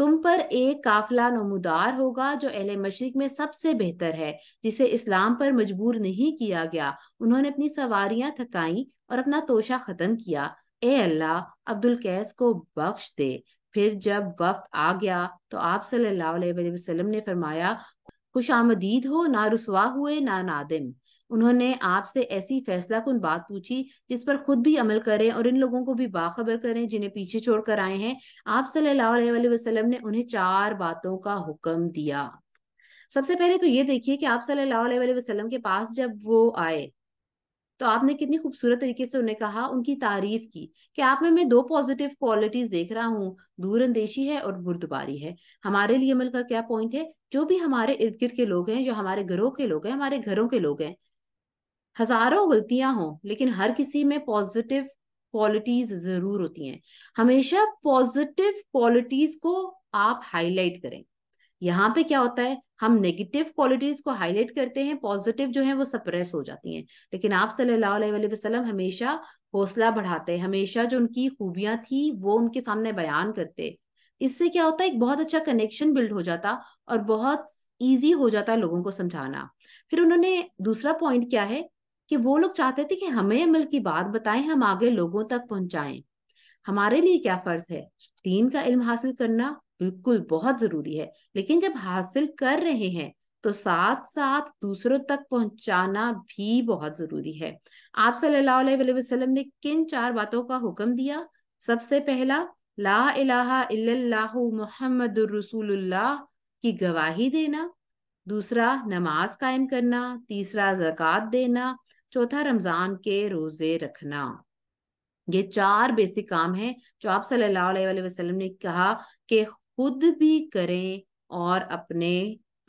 Speaker 1: तुम पर एक काफिला नमोदार होगा जो अहले मशरक में सबसे बेहतर है जिसे इस्लाम पर मजबूर नहीं किया गया उन्होंने अपनी सवारियां थकाई और अपना तोशा खत्म किया ए अल्लाह अब्दुल कैस को बख्श दे फिर जब वक्त आ गया तो आप सल्लल्लाहु अलैहि वसल्लम ने फरमाया खुश आमदीद हो ना रुसवा हुए ना नादिम उन्होंने आपसे ऐसी फैसला कुन बात पूछी जिस पर खुद भी अमल करें और इन लोगों को भी बाखबर करें जिन्हें पीछे छोड़कर आए हैं आप सल्लल्लाहु अलैहि वसल्लम ने उन्हें चार बातों का हुक्म दिया सबसे पहले तो ये देखिए कि आप सल्लल्लाहु अलैहि वसल्लम के पास जब वो आए तो आपने कितनी खूबसूरत तरीके से उन्हें कहा उनकी तारीफ की कि आप में मैं दो पॉजिटिव क्वालिटीज देख रहा हूँ दूर अंदेशी है और बुर्दबारी है हमारे लिए अमल का क्या पॉइंट है जो भी हमारे इर्द गिर्द के लोग हैं जो हमारे घरों के लोग हैं हमारे घरों के लोग हैं हजारों गलतियां हों लेकिन हर किसी में पॉजिटिव क्वालिटीज जरूर होती हैं हमेशा पॉजिटिव क्वालिटीज को आप हाईलाइट करें यहाँ पे क्या होता है हम नेगेटिव क्वालिटीज को हाईलाइट करते हैं पॉजिटिव जो है वो सप्रेस हो जाती हैं लेकिन आप सल्लल्लाहु अलैहि वसल्लम हमेशा हौसला बढ़ाते हैं हमेशा जो उनकी खूबियां थी वो उनके सामने बयान करते इससे क्या होता है एक बहुत अच्छा कनेक्शन बिल्ड हो जाता और बहुत ईजी हो जाता है लोगों को समझाना फिर उन्होंने दूसरा पॉइंट क्या है कि वो लोग चाहते थे कि हमें अमल की बात बताएं हम आगे लोगों तक पहुंचाएं हमारे लिए क्या फर्ज है दीन का इल्म हासिल करना बिल्कुल बहुत जरूरी है लेकिन जब हासिल कर रहे हैं तो साथ साथ दूसरों तक पहुंचाना भी बहुत जरूरी है आप सल्लल्लाहु अलैहि वसल्लम ने किन चार बातों का हुक्म दिया सबसे पहला ला इलाहा इल्लल्लाह मुहम्मदुर रसूलुल्लाह की गवाही देना दूसरा नमाज कायम करना तीसरा जक़ात देना चौथा रमजान के रोजे रखना ये चार बेसिक काम हैं जो आप सल्लल्लाहु अलैहि वसल्लम ने कहा कि खुद भी करें और अपने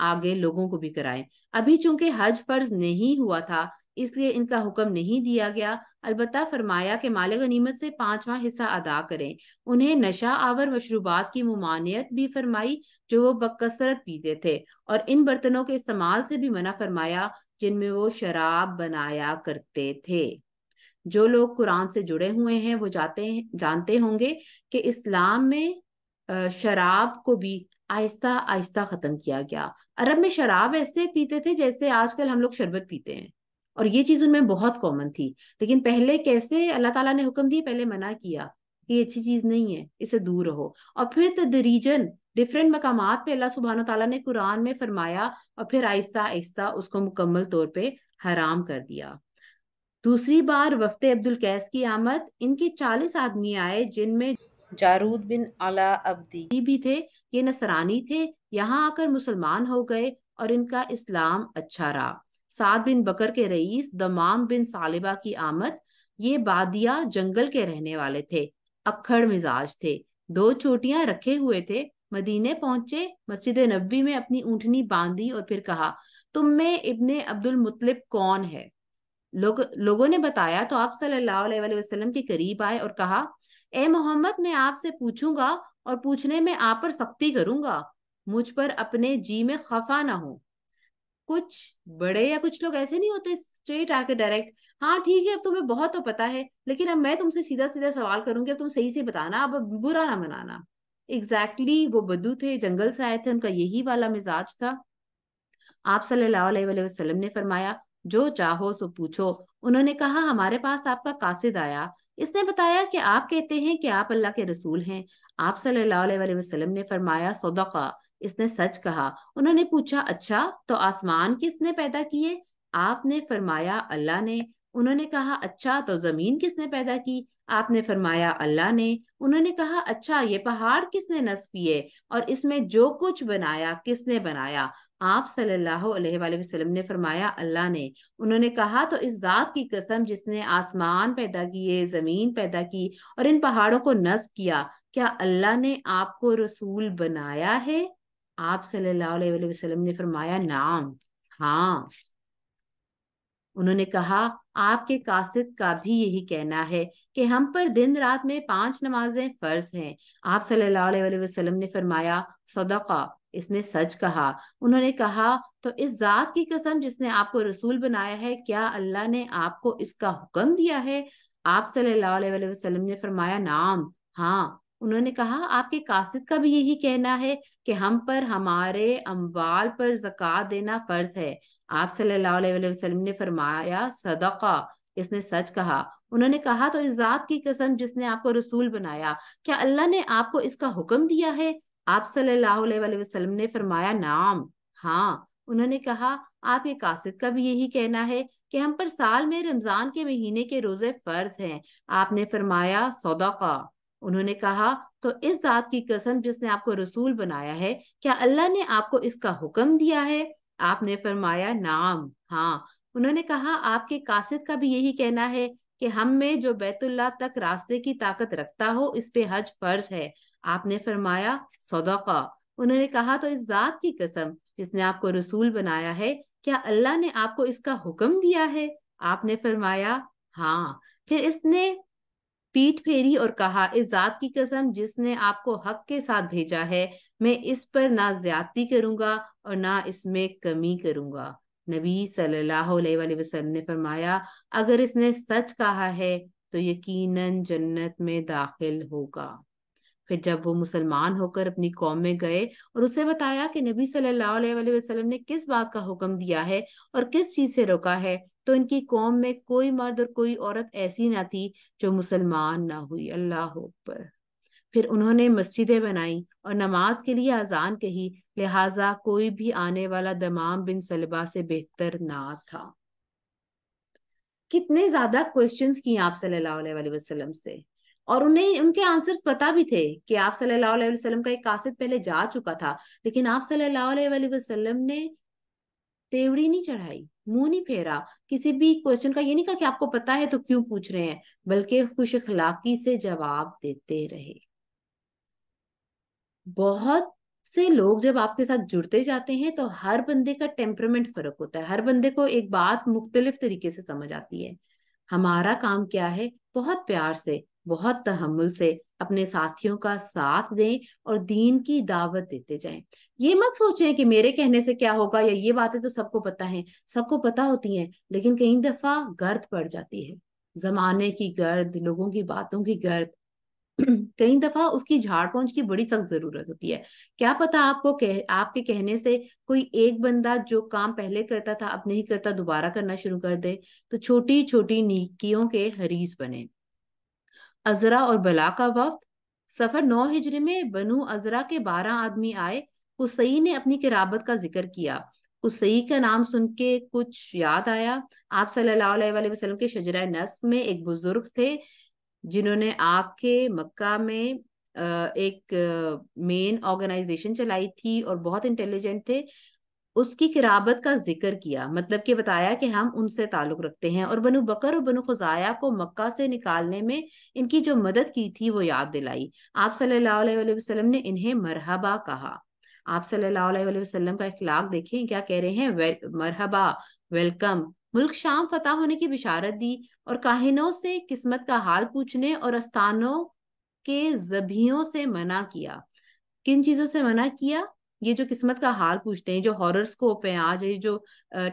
Speaker 1: आगे लोगों को भी कराएं अभी चूंकि हज फर्ज नहीं हुआ था इसलिए इनका हुक्म नहीं दिया गया अलबत् फरमाया कि माल गनीमत से पांचवा हिस्सा अदा करें उन्हें नशा आवर मशरूबात की ममानियत भी फरमाई जो वो बकसरत पीते थे और इन बर्तनों के इस्तेमाल से भी मना फरमाया जिनमें वो शराब बनाया करते थे जो लोग कुरान से जुड़े हुए हैं वो जाते हैं जानते होंगे कि इस्लाम में शराब को भी आहिस्ता आहिस्ता ख़त्म किया गया अरब में शराब ऐसे पीते थे जैसे आजकल हम लोग शरबत पीते हैं और ये चीज़ उनमें बहुत कॉमन थी लेकिन पहले कैसे अल्लाह ताला ने हुक्म दिए पहले मना किया कि ये अच्छी चीज़ नहीं है इसे दूर रहो और फिर तदरीजन डिफरेंट मकाम पे अल्लाह सुबहान तला ने कुरान में फरमाया और फिर आहिस्ता आहिस्ता उसको मुकम्मल तौर पर हराम कर दिया दूसरी बार वफद अब्दुल कैस की आमद इनके चालीस आदमी आए जिनमें जारूद बिन अला अब्दी भी थे ये नसरानी थे यहाँ आकर मुसलमान हो गए और इनका इस्लाम अच्छा रहा साद बिन बकर के रईस दमाम बिन सालिबा की आमद ये बादिया जंगल के रहने वाले थे अखड़ मिजाज थे दो चोटियां रखे हुए थे मदीने पहुंचे मस्जिद नबी में अपनी ऊँटनी बांधी और फिर कहा तुम में इब्ने अब्दुल मुतलिब कौन है लोग लोगों ने बताया तो आप सल्लल्लाहु अलैहि वसल्लम के करीब आए और कहा ए मोहम्मद मैं आपसे पूछूंगा और पूछने में आप पर सख्ती करूंगा मुझ पर अपने जी में खफा ना हो कुछ बड़े या कुछ लोग ऐसे नहीं होते स्ट्रेट आके डायरेक्ट हाँ ठीक है अब तुम्हें बहुत तो पता है लेकिन अब मैं तुमसे सीधा सीधा सवाल करूंगी अब तुम सही से बताना अब बुरा ना मनाना एग्जैक्टली exactly वो बदू थे जंगल से आए थे उनका यही वाला मिजाज था आप सल्लल्लाहु अलैहि वसल्लम ने फरमाया जो चाहो सो पूछो उन्होंने कहा हमारे पास आपका कासिद आया इसने बताया कि आप कहते हैं कि आप अल्लाह के रसूल हैं आप सल्लल्लाहु अलैहि वसल्लम ने फरमाया सदका इसने सच कहा उन्होंने पूछा अच्छा तो आसमान किसने पैदा किए आपने फरमाया अल्लाह ने उन्होंने कहा अच्छा तो जमीन किसने पैदा की आपने फरमाया अल्लाह ने उन्होंने कहा अच्छा ये पहाड़ किसने नस पिए और इसमें जो कुछ बनाया किसने बनाया आप सल्लल्लाहु अलैहि वसल्लम ने फरमाया अल्लाह ने उन्होंने कहा तो इस जात की कसम जिसने आसमान पैदा किए जमीन पैदा की और इन पहाड़ों को नस्ब किया क्या अल्लाह ने आपको रसूल बनाया है आप सल्लल्लाहु अलैहि वसल्लम ने फरमाया नाम हाँ उन्होंने कहा आपके कासिद का भी यही कहना है कि हम पर दिन रात में पांच नमाजें फर्ज हैं आप सल्लल्लाहु अलैहि वसल्लम ने फरमाया सदका इसने सच कहा उन्होंने कहा तो इस जात की कसम जिसने आपको रसूल बनाया है क्या अल्लाह ने आपको इसका हुक्म दिया है आप सल्लल्लाहु अलैहि वसल्लम ने फरमाया नाम हाँ उन्होंने कहा आपके कासिद का भी यही कहना है कि हम पर हमारे अम्बाल पर जक़ात देना फर्ज है आप सल्लल्लाहु वसल्लम ने फरमाया सदका इसने सच कहा उन्होंने कहा तो इस जात की कसम जिसने आपको रसूल बनाया क्या अल्लाह ने आपको इसका हुक्म दिया है आप सल्लल्लाहु अलैहि वसल्लम ने फरमाया नाम हाँ उन्होंने कहा आपके कासिद का भी यही कहना है कि हम पर साल में रमजान के महीने के रोजे फर्ज हैं आपने फरमाया सौदाका उन्होंने कहा तो इस दात की कसम जिसने आपको रसूल बनाया है क्या अल्लाह ने आपको इसका हुक्म दिया है आपने फरमाया नाम हाँ उन्होंने कहा आपके कासिद का भी यही कहना है कि हम में जो बैतुल्ला तक रास्ते की ताकत रखता हो इस पे हज फर्ज है आपने फरमाया सदका उन्होंने कहा तो इस जात की कसम जिसने आपको रसूल बनाया है क्या अल्लाह ने आपको इसका हुक्म दिया है आपने फरमाया हाँ फिर इसने पीठ फेरी और कहा इस जात की कसम जिसने आपको हक के साथ भेजा है मैं इस पर ना ज्यादती करूंगा और ना इसमें कमी करूंगा नबी सल्लल्लाहु अलैहि वसल्लम ने फरमाया अगर इसने सच कहा है तो यकीनन जन्नत में दाखिल होगा फिर जब वो मुसलमान होकर अपनी कौम में गए और उसे बताया कि नबी सल्लल्लाहु अलैहि वसल्लम ने किस बात का हुक्म दिया है और किस चीज से रोका है तो इनकी कौम में कोई मर्द और कोई औरत ऐसी ना थी जो मुसलमान ना हुई अल्लाह पर फिर उन्होंने मस्जिदें बनाई और नमाज के लिए आजान कही लिहाजा कोई भी आने वाला दमाम बिन सलबा से बेहतर ना था कितने ज्यादा क्वेश्चंस किए आप सल्लल्लाहु अलैहि वसल्लम से और उन्हें उनके आंसर्स पता भी थे कि आप सल्लल्लाहु अलैहि वसल्लम का एक कासिद पहले जा चुका था लेकिन आप सल्लल्लाहु अलैहि वसल्लम ने तेवड़ी नहीं चढ़ाई मुंह नहीं फेरा किसी भी क्वेश्चन का ये नहीं कहा कि आपको पता है तो क्यों पूछ रहे हैं बल्कि खुश अखलाकी से जवाब देते रहे बहुत से लोग जब आपके साथ जुड़ते जाते हैं तो हर बंदे का टेम्परमेंट फर्क होता है हर बंदे को एक बात मुख्तलिफ तरीके से समझ आती है हमारा काम क्या है बहुत प्यार से बहुत तहमुल से अपने साथियों का साथ दें और दीन की दावत देते जाएं ये मत सोचें कि मेरे कहने से क्या होगा या ये बातें तो सबको पता है सबको पता होती हैं लेकिन कई दफा गर्द पड़ जाती है जमाने की गर्द लोगों की बातों की गर्द *clears throat* कई दफा उसकी झाड़ पहुंच की बड़ी सख्त जरूरत होती है क्या पता आपको कह आपके कहने से कोई एक बंदा जो काम पहले करता था अब नहीं करता दोबारा करना शुरू कर दे तो छोटी छोटी नीकियों के हरीज बने अजरा और बला का वक्त सफर नौ हिजरे में बनु अजरा के बारह आदमी आए उसई ने अपनी किराबत का जिक्र किया उसई का नाम सुन के कुछ याद आया आप सल्लल्लाहु अलैहि वसल्लम के शजरा नस्ब में एक बुजुर्ग थे जिन्होंने आके मक्का में एक मेन ऑर्गेनाइजेशन चलाई थी और बहुत इंटेलिजेंट थे उसकी किराबत का जिक्र किया मतलब कि बताया कि हम उनसे ताल्लुक रखते हैं और बनु बकर और बनु खुजाया को मक्का से निकालने में इनकी जो मदद की थी वो याद दिलाई आप सल्लल्लाहु अलैहि वसल्लम ने इन्हें मरहबा कहा आप सल्लल्लाहु अलैहि वसल्लम का इखलाक देखें क्या कह रहे हैं वेल, मरहबा वेलकम मुल्क शाम फतेह होने की बिशारत दी और काहिनों से किस्मत का हाल पूछने और अस्थानों के जबियों से मना किया किन चीजों से मना किया ये जो किस्मत का हाल पूछते हैं जो हॉरोस्कोप है आज ये जो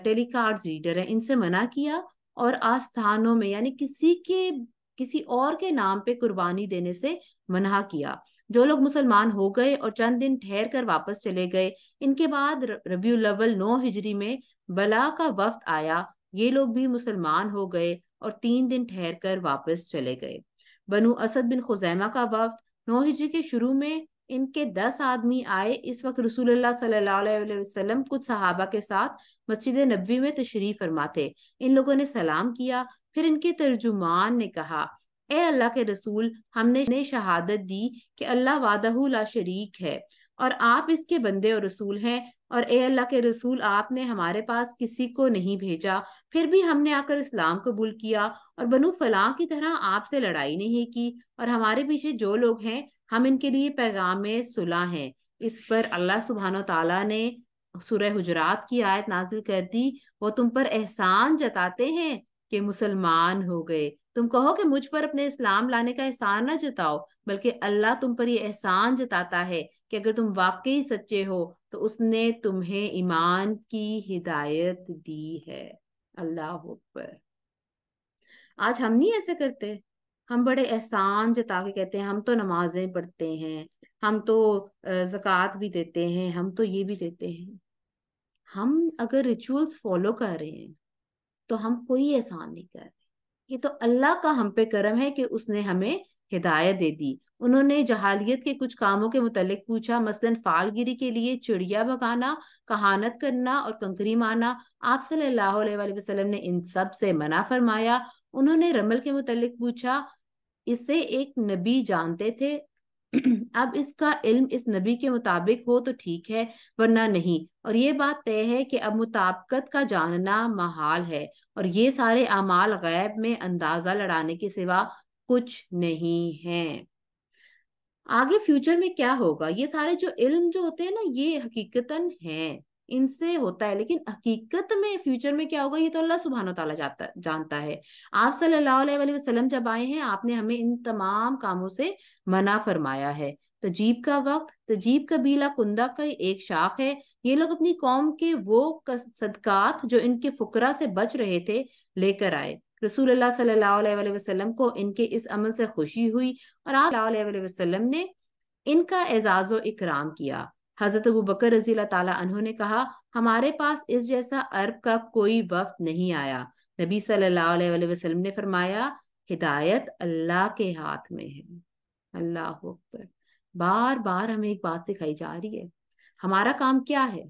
Speaker 1: टेलीकार्ड रीडर है इनसे मना किया और आस्थानों में यानी किसी के किसी और के नाम पे कुर्बानी देने से मना किया जो लोग मुसलमान हो गए और चंद दिन ठहर कर वापस चले गए इनके बाद रबीउल अव्वल नौ हिजरी में बला का वक्त आया ये लोग भी मुसलमान हो गए और तीन दिन ठहर कर वापस चले गए बनु असद बिन खुजैमा का वफ्त नौ हिजरी के शुरू में इनके दस आदमी आए इस वक्त रसूलुल्लाह सल्लल्लाहु अलैहि वसल्लम कुछ सहाबा के साथ मस्जिद नबी में तशरीफ फरमाते इन लोगों ने सलाम किया फिर इनके तर्जुमान ने कहा ए अल्लाह के रसूल हमने ने शहादत दी कि अल्लाह वादहला शरीक है और आप इसके बंदे और रसूल हैं और ए अल्लाह के रसूल आपने हमारे पास किसी को नहीं भेजा फिर भी हमने आकर इस्लाम कबूल किया और बनु फलां की तरह आपसे लड़ाई नहीं की और हमारे पीछे जो लोग हैं हम इनके लिए पैगाम सुलह हैं इस पर अल्लाह सुबहान तला ने सुरह हजरात की आयत नाजिल कर दी वो तुम पर एहसान जताते हैं कि मुसलमान हो गए तुम कहो कि मुझ पर अपने इस्लाम लाने का एहसान ना जताओ बल्कि अल्लाह तुम पर ये एहसान जताता है कि अगर तुम वाकई सच्चे हो तो उसने तुम्हें ईमान की हिदायत दी है अल्लाह पर आज हम नहीं ऐसे करते हम बड़े एहसान जता के कहते हैं हम तो नमाजें पढ़ते हैं हम तो जक़ात भी देते हैं हम तो ये भी देते हैं हम अगर रिचुअल्स फॉलो कर रहे हैं तो हम कोई एहसान नहीं कर रहे ये तो अल्लाह का हम पे करम है कि उसने हमें हिदायत दे दी उन्होंने जहालियत के कुछ कामों के मुतालिक पूछा मसलन फालगिरी के लिए चिड़िया भगाना कहानत करना और कंकरी मारना आप सल्लल्लाहु अलैहि वसल्लम ने इन सब से मना फरमाया उन्होंने रमल के मुतालिक पूछा इसे एक नबी जानते थे *clears throat* अब इसका इल्म इस नबी के मुताबिक हो तो ठीक है वरना नहीं और ये बात तय है कि अब मुताबकत का जानना महाल है और ये सारे अमाल गैब में अंदाजा लड़ाने के सिवा कुछ नहीं है आगे फ्यूचर में क्या होगा ये सारे जो इल्म जो होते हैं ना ये हकीकतन हैं इनसे होता है लेकिन हकीकत में फ्यूचर में क्या होगा ये तो अल्लाह सुबहान तला जानता है आप सल्लल्लाहु अलैहि वसल्लम जब आए हैं आपने हमें इन तमाम कामों से मना फरमाया है तजीब का वक्त तजीब कबीला कुंदा का एक शाख है ये लोग अपनी कौम के वो सदकात जो इनके फुकरा से बच रहे थे लेकर आए रसूल सल्लल्लाहु अलैहि को इनके इस अमल से खुशी हुई और आप ने इनका एजाज़ इकराम किया हजरत अबू बकर रजी तला कहा हमारे पास इस जैसा अरब का कोई वक्त नहीं आया नबी सल्लल्लाहु अलैहि वसल्लम ने फरमाया हिदायत अल्लाह के हाथ में है अल्लाह बार बार हमें एक बात सिखाई जा रही है हमारा काम क्या है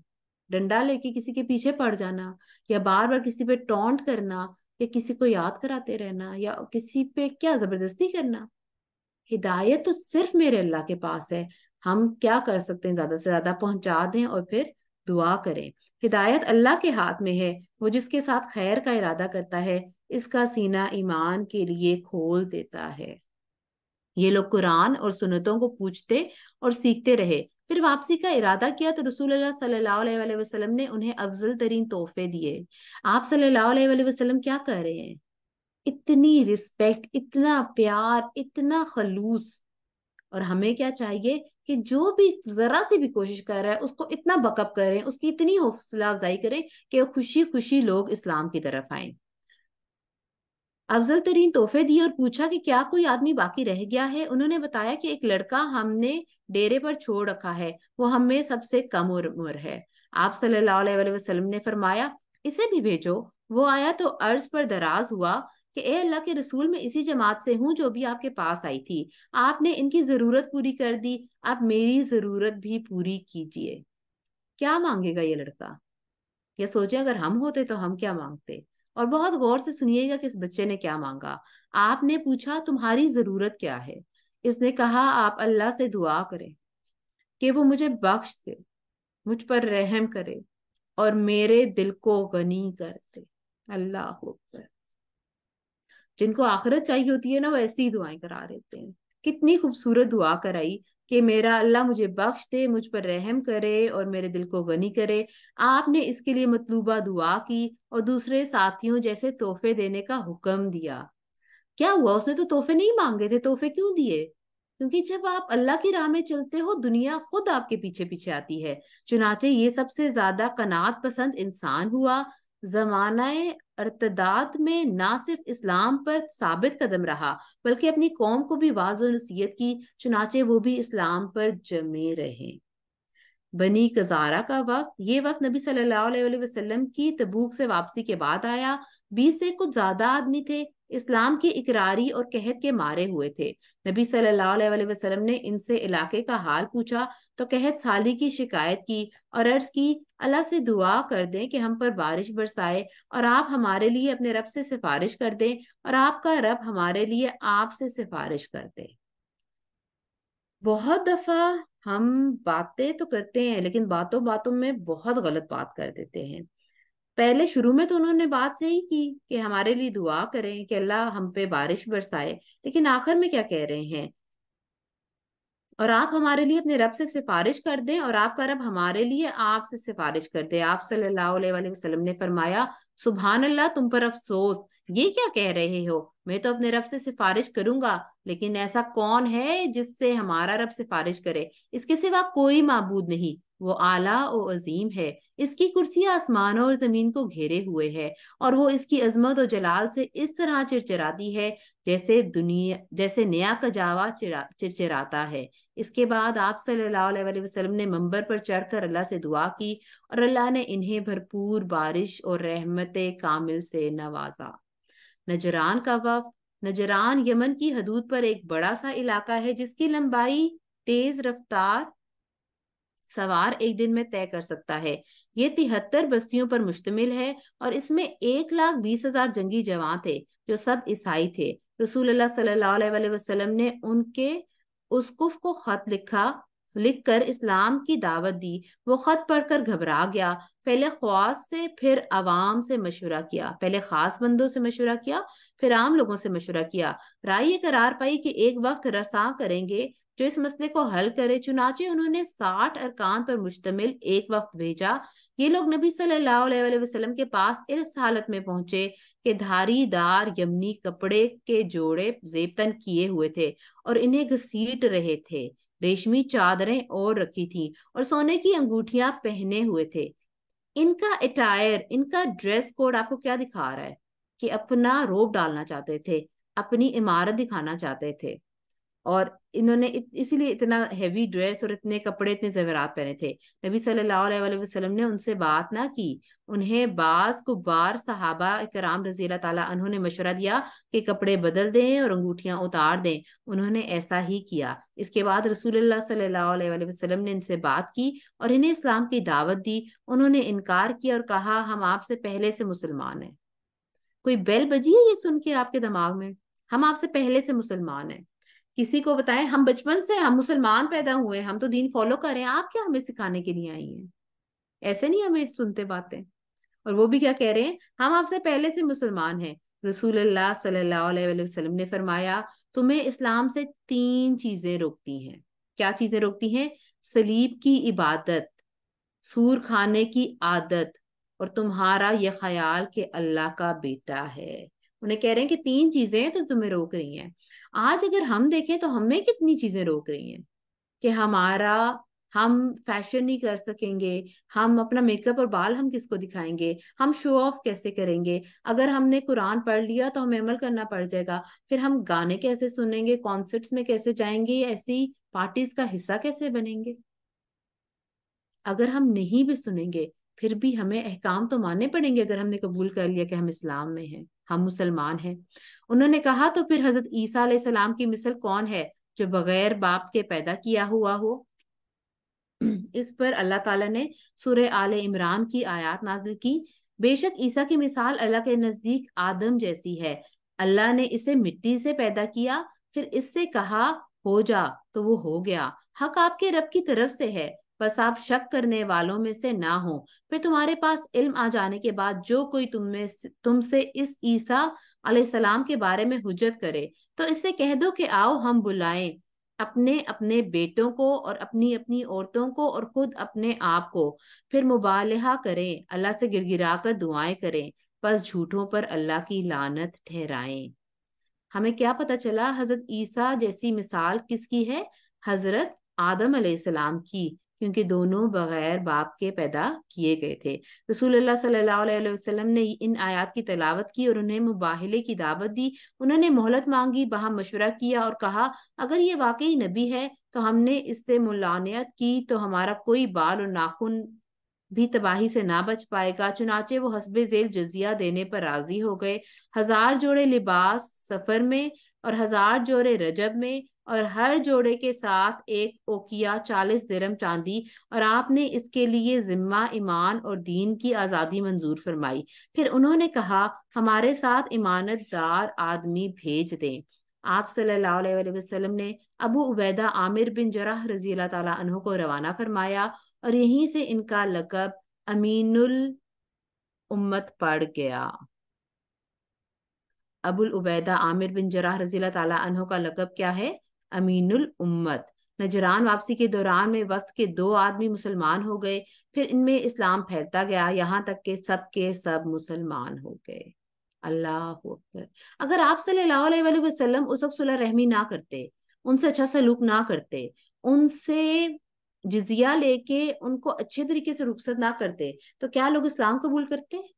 Speaker 1: डंडा लेके किसी के पीछे पड़ जाना या बार बार किसी पे टोंट करना या किसी को याद कराते रहना या किसी पे क्या जबरदस्ती करना हिदायत तो सिर्फ मेरे अल्लाह के पास है हम क्या कर सकते हैं ज्यादा से ज्यादा पहुंचा दें और फिर दुआ करें हिदायत अल्लाह के हाथ में है वो जिसके साथ खैर का इरादा करता है इसका सीना ईमान के लिए खोल देता है ये लोग कुरान और सुनतों को पूछते और सीखते रहे फिर वापसी का इरादा किया तो रसूल सल्लल्लाहु वसल्लम ने उन्हें अफजल तरीन तोहफे दिए आप सल्लल्लाहु अलैहि वसल्लम क्या कर रहे हैं इतनी रिस्पेक्ट इतना प्यार इतना खलूस और हमें क्या चाहिए कि जो भी जरा सी भी कोशिश कर रहा है उसको इतना बकअप करें उसकी इतनी हौसला अफजाई करें कि खुशी खुशी लोग इस्लाम की तरफ आए अफजल तरीन तोहफे दिए और पूछा कि क्या कोई आदमी बाकी रह गया है उन्होंने बताया कि एक लड़का हमने डेरे पर छोड़ रखा है वो हमें सबसे कम उम्र है आप सल्लल्लाहु अलैहि वसल्लम ने फरमाया इसे भी भेजो वो आया तो अर्ज पर दराज हुआ कि ए अल्लाह के रसूल मैं इसी जमात से हूँ जो भी आपके पास आई थी आपने इनकी ज़रूरत पूरी कर दी आप मेरी ज़रूरत भी पूरी कीजिए क्या मांगेगा ये लड़का ये सोचे अगर हम होते तो हम क्या मांगते और बहुत गौर से सुनिएगा कि इस बच्चे ने क्या मांगा आपने पूछा तुम्हारी ज़रूरत क्या है इसने कहा आप अल्लाह से दुआ करें कि वो मुझे बख्श दे मुझ पर रहम करे और मेरे दिल को गनी कर दे अल्लाह होकर जिनको आखिरत चाहिए होती है ना वो ऐसी दुआएं करा देते हैं कितनी खूबसूरत दुआ कराई कि मेरा अल्लाह मुझे बख्श दे मुझ पर रहम करे और मेरे दिल को गनी करे आपने इसके लिए मतलूबा दुआ की और दूसरे साथियों जैसे तोहफे देने का हुक्म दिया क्या हुआ उसने तो तोहफे नहीं मांगे थे तोहफे क्यों दिए क्योंकि जब आप अल्लाह की राह में चलते हो दुनिया खुद आपके पीछे पीछे आती है चुनाचे ये सबसे ज्यादा कनात पसंद इंसान हुआ जमाना अरतदाद में ना सिर्फ इस्लाम पर साबित कदम रहा बल्कि अपनी कौम को भी वाज नसीहत की चुनाचे वो भी इस्लाम पर जमे रहे बनी कजारा का वक्त ये वक्त नबी सल्लल्लाहु अलैहि वसल्लम की तबूक से वापसी के बाद आया बीस से कुछ ज्यादा आदमी थे इस्लाम की इकरारी और कहत के मारे हुए थे नबी सल्लल्लाहु अलैहि वसल्लम ने इनसे इलाके का हाल पूछा तो कहत साली की शिकायत की और अर्ज की अल्लाह से दुआ कर दें कि हम पर बारिश बरसाए और आप हमारे लिए अपने रब से सिफारिश कर दें और आपका रब हमारे लिए आपसे सिफारिश कर दे बहुत दफा हम बातें तो करते हैं लेकिन बातों बातों में बहुत गलत बात कर देते हैं पहले शुरू में तो उन्होंने बात सही की कि हमारे लिए दुआ करें कि अल्लाह हम पे बारिश बरसाए लेकिन आखिर में क्या कह रहे हैं और आप हमारे लिए अपने रब से सिफारिश कर दें और आपका रब हमारे लिए आपसे सिफारिश कर दे आप सल्लल्लाहु अलैहि वसल्लम ने फरमाया सुबहान अल्लाह तुम पर अफसोस ये क्या कह रहे हो मैं तो अपने रब से सिफारिश करूंगा लेकिन ऐसा कौन है जिससे हमारा रब सिफारिश करे इसके सिवा कोई मबूद नहीं वो आला और अजीम है इसकी कुर्सी आसमान और जमीन को घेरे हुए है और वो इसकी अजमत और जलाल से इस तरह चिरचिराती है जैसे दुनिया जैसे नया कजावा चिरचिराता है इसके बाद आप सल्लल्लाहु अलैहि वसल्लम ने मंबर पर चढ़कर अल्लाह से दुआ की और अल्लाह ने इन्हें भरपूर बारिश और रहमत कामिल से नवाजा नजरान का वफ नजरान यमन की हदूद पर एक बड़ा सा इलाका है जिसकी लंबाई तेज रफ्तार सवार एक दिन में तय कर सकता है ये तिहत्तर बस्तियों पर मुश्तमिल है और इसमें एक लाख बीस हजार जंगी जवान थे जो सब ईसाई थे रसूल वसल्लम ने उनके उसकुफ को खत लिखा लिख कर इस्लाम की दावत दी वो खत पढ़कर घबरा गया पहले ख्वास से फिर आवाम से मशवरा किया पहले खास बंदों से मशवरा किया फिर आम लोगों से मशवरा किया राय ये करार पाई कि एक वक्त रसा करेंगे जो इस मसले को हल करे चुनाचे उन्होंने साठ अरकान पर मुश्तमिल एक वक्त भेजा ये लोग नबी सल्लाम के पास इस हालत में पहुंचे कि दार यमनी कपड़े के जोड़े जेबतन किए हुए थे और इन्हें घसीट रहे थे रेशमी चादरें और रखी थी और सोने की अंगूठियां पहने हुए थे इनका अटायर इनका ड्रेस कोड आपको क्या दिखा रहा है कि अपना रोब डालना चाहते थे अपनी इमारत दिखाना चाहते थे और इन्होंने इत, इसीलिए इतना हैवी ड्रेस और इतने कपड़े इतने जेवरात पहने थे नबी सल्लल्लाहु अलैहि वसल्लम ने उनसे बात ना की उन्हें बास को बार सहाबा कराम रजी ताला उन्होंने मशवरा दिया कि कपड़े बदल दें और अंगूठियां उतार दें उन्होंने ऐसा ही किया इसके बाद रसूलुल्लाह सल्लल्लाहु अलैहि वसल्लम ने इनसे बात की और इन्हें इस्लाम की दावत दी उन्होंने इनकार किया और कहा हम आपसे पहले से मुसलमान हैं कोई बैल बजी है ये सुन के आपके दिमाग में हम आपसे पहले से मुसलमान हैं किसी को बताएं हम बचपन से हम मुसलमान पैदा हुए हम तो दीन फॉलो कर रहे हैं आप क्या हमें सिखाने के लिए आई हैं ऐसे नहीं हमें सुनते बातें और वो भी क्या कह रहे हैं हम आपसे पहले से मुसलमान हैं रसूल अल्लाह सल्लल्लाहु अलैहि वसल्लम ने फरमाया तुम्हें इस्लाम से तीन चीजें रोकती हैं क्या चीजें रोकती हैं सलीब की इबादत सूर खाने की आदत और तुम्हारा यह ख्याल के अल्लाह का बेटा है उन्हें कह रहे हैं कि तीन चीजें तो तुम्हें रोक रही हैं आज अगर हम देखें तो हमें कितनी चीजें रोक रही हैं कि हमारा हम फैशन नहीं कर सकेंगे हम अपना मेकअप और बाल हम किसको दिखाएंगे हम शो ऑफ कैसे करेंगे अगर हमने कुरान पढ़ लिया तो हमें अमल करना पड़ जाएगा फिर हम गाने कैसे सुनेंगे कॉन्सर्ट्स में कैसे जाएंगे ऐसी पार्टीज का हिस्सा कैसे बनेंगे अगर हम नहीं भी सुनेंगे फिर भी हमें अहकाम तो मानने पड़ेंगे अगर हमने कबूल कर लिया कि हम इस्लाम में हैं हम मुसलमान हैं उन्होंने कहा तो फिर हजरत ईसा सलाम की मिसल कौन है जो बगैर बाप के पैदा किया हुआ हो *clears throat* इस पर अल्लाह ताला ने सूर्य आल इमरान की आयात नाजिल की बेशक ईसा की मिसाल अल्लाह के नजदीक आदम जैसी है अल्लाह ने इसे मिट्टी से पैदा किया फिर इससे कहा हो जा तो वो हो गया हक आपके रब की तरफ से है बस आप शक करने वालों में से ना हो फिर तुम्हारे पास इल्म आ जाने के बाद जो कोई तुम तुमसे इस ईसा अलैहिस्सलाम के बारे में हुजत करे तो इससे कह दो कि आओ हम बुलाएं अपने अपने बेटों को और अपनी अपनी औरतों को और खुद अपने आप को फिर मुबालहा करें अल्लाह से गिरा कर दुआएं करें बस झूठों पर अल्लाह की लानत ठहराएं हमें क्या पता चला हजरत ईसा जैसी मिसाल किसकी है हजरत आदम अलैहिस्सलाम की क्योंकि दोनों बगैर बाप के पैदा किए गए थे रसूल सल्लल्लाहु वसल्लम ने इन आयात की तलावत की और उन्हें मुबाहले की दावत दी उन्होंने मोहलत मांगी वहां मशवरा किया और कहा अगर ये वाकई नबी है तो हमने इससे मुलानियत की तो हमारा कोई बाल और नाखून भी तबाही से ना बच पाएगा चुनाचे वो हसब जेल जजिया देने पर राजी हो गए हजार जोड़े लिबास सफर में और हजार जोड़े रजब में और हर जोड़े के साथ एक ओकिया चालीस दरम चांदी और आपने इसके लिए जिम्मा ईमान और दीन की आज़ादी मंजूर फरमाई फिर उन्होंने कहा हमारे साथ दार आदमी भेज दें आप सल्लल्लाहु अलैहि वसल्लम ने अबू उबैदा आमिर बिन जराह रजी अल्लाह तु को रवाना फरमाया और यहीं से इनका लकब अमीनुल उम्मत पड़ गया अबुल उबैदा आमिर बिन जराह रजील तु का लकब क्या है अमीन उम्मत नजरान वापसी के दौरान में वक्त के दो आदमी मुसलमान हो गए फिर इनमें इस्लाम फैलता गया यहाँ तक के सब के सब मुसलमान हो गए अल्लाह अगर आप सल्लाम उस वक्त सुलह रहमी ना करते उनसे अच्छा सलूक ना करते उनसे जजिया लेके उनको अच्छे तरीके से रुखसत ना करते तो क्या लोग इस्लाम कबूल करते हैं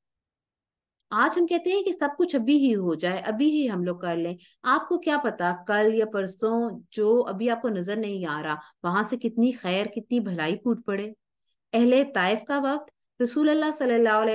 Speaker 1: आज हम कहते हैं कि सब कुछ अभी ही हो जाए अभी ही हम लोग कर लें आपको क्या पता कल या परसों जो अभी आपको नजर नहीं आ रहा वहां से कितनी खैर कितनी भलाई फूट पड़े अहले ताइफ का वक्त रसूल अल्लाह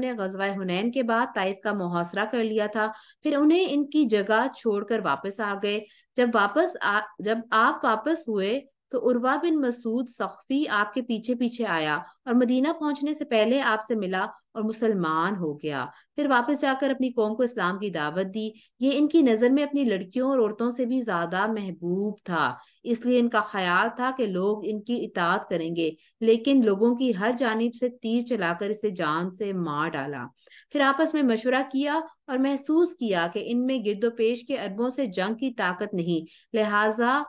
Speaker 1: ने गजवा हुनैन के बाद ताइफ का मुहासरा कर लिया था फिर उन्हें इनकी जगह छोड़कर वापस आ गए जब वापस आ जब आप वापस हुए तो उर्वा बिन मसूद सख्फी आपके पीछे पीछे आया और मदीना पहुंचने से पहले आपसे मिला और मुसलमान हो गया फिर वापस जाकर अपनी कौम को इस्लाम की दावत दी ये इनकी नज़र में अपनी लड़कियों और औरतों से भी ज़्यादा महबूब था इसलिए इनका ख्याल था कि लोग इनकी इतात करेंगे लेकिन लोगों की हर जानब से तीर चलाकर इसे जान से मार डाला फिर आपस में मशवरा किया और महसूस किया कि इनमें गिरदोपेश के अरबों से जंग की ताकत नहीं लिहाजा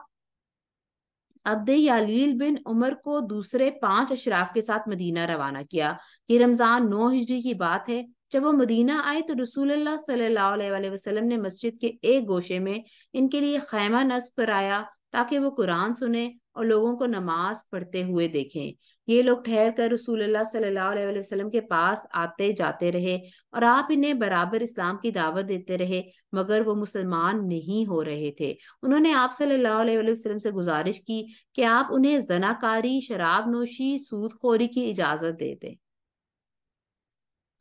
Speaker 1: अब्दे यालील बिन उमर को दूसरे पांच अशराफ के साथ मदीना रवाना किया ये रमज़ान नौ हिजरी की बात है जब वो मदीना आए तो रसूल वसल्लम ने मस्जिद के एक गोशे में इनके लिए खैमा नस्ब कराया ताकि वो कुरान सुने और लोगों को नमाज पढ़ते हुए देखें ये लोग ठहर कर रसूल सल्लाम वसल्लम के पास आते जाते रहे और आप इन्हें बराबर इस्लाम की दावत देते रहे मगर वो मुसलमान नहीं हो रहे थे उन्होंने आप सल्लल्लाहु वसल्लम से गुजारिश की कि आप उन्हें जनाकारी शराब नोशी सूदखोरी की इजाज़त दे दें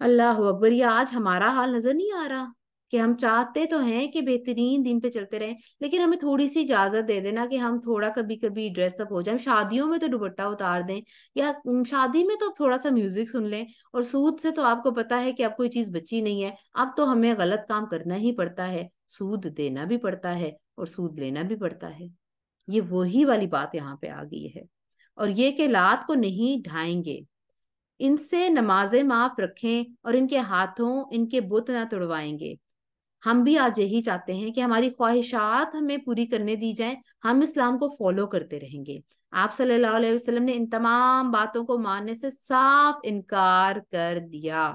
Speaker 1: अल्लाह अकबर यह आज हमारा हाल नज़र नहीं आ रहा कि हम चाहते तो हैं कि बेहतरीन दिन पे चलते रहें लेकिन हमें थोड़ी सी इजाजत दे देना कि हम थोड़ा कभी कभी ड्रेसअप हो जाए शादियों में तो दुपट्टा उतार दें या शादी में तो आप थोड़ा सा म्यूजिक सुन लें और सूद से तो आपको पता है कि आप कोई चीज बची नहीं है अब तो हमें गलत काम करना ही पड़ता है सूद देना भी पड़ता है और सूद लेना भी पड़ता है ये वही वाली बात यहाँ पे आ गई है और ये कि लात को नहीं ढाएंगे इनसे नमाजें माफ रखें और इनके हाथों इनके बुत ना तुड़वाएंगे हम भी आज यही चाहते हैं कि हमारी ख्वाहिशात हमें पूरी करने दी जाए हम इस्लाम को फॉलो करते रहेंगे आप सल्लल्लाहु अलैहि वसल्लम ने इन तमाम बातों को मानने से साफ इनकार कर दिया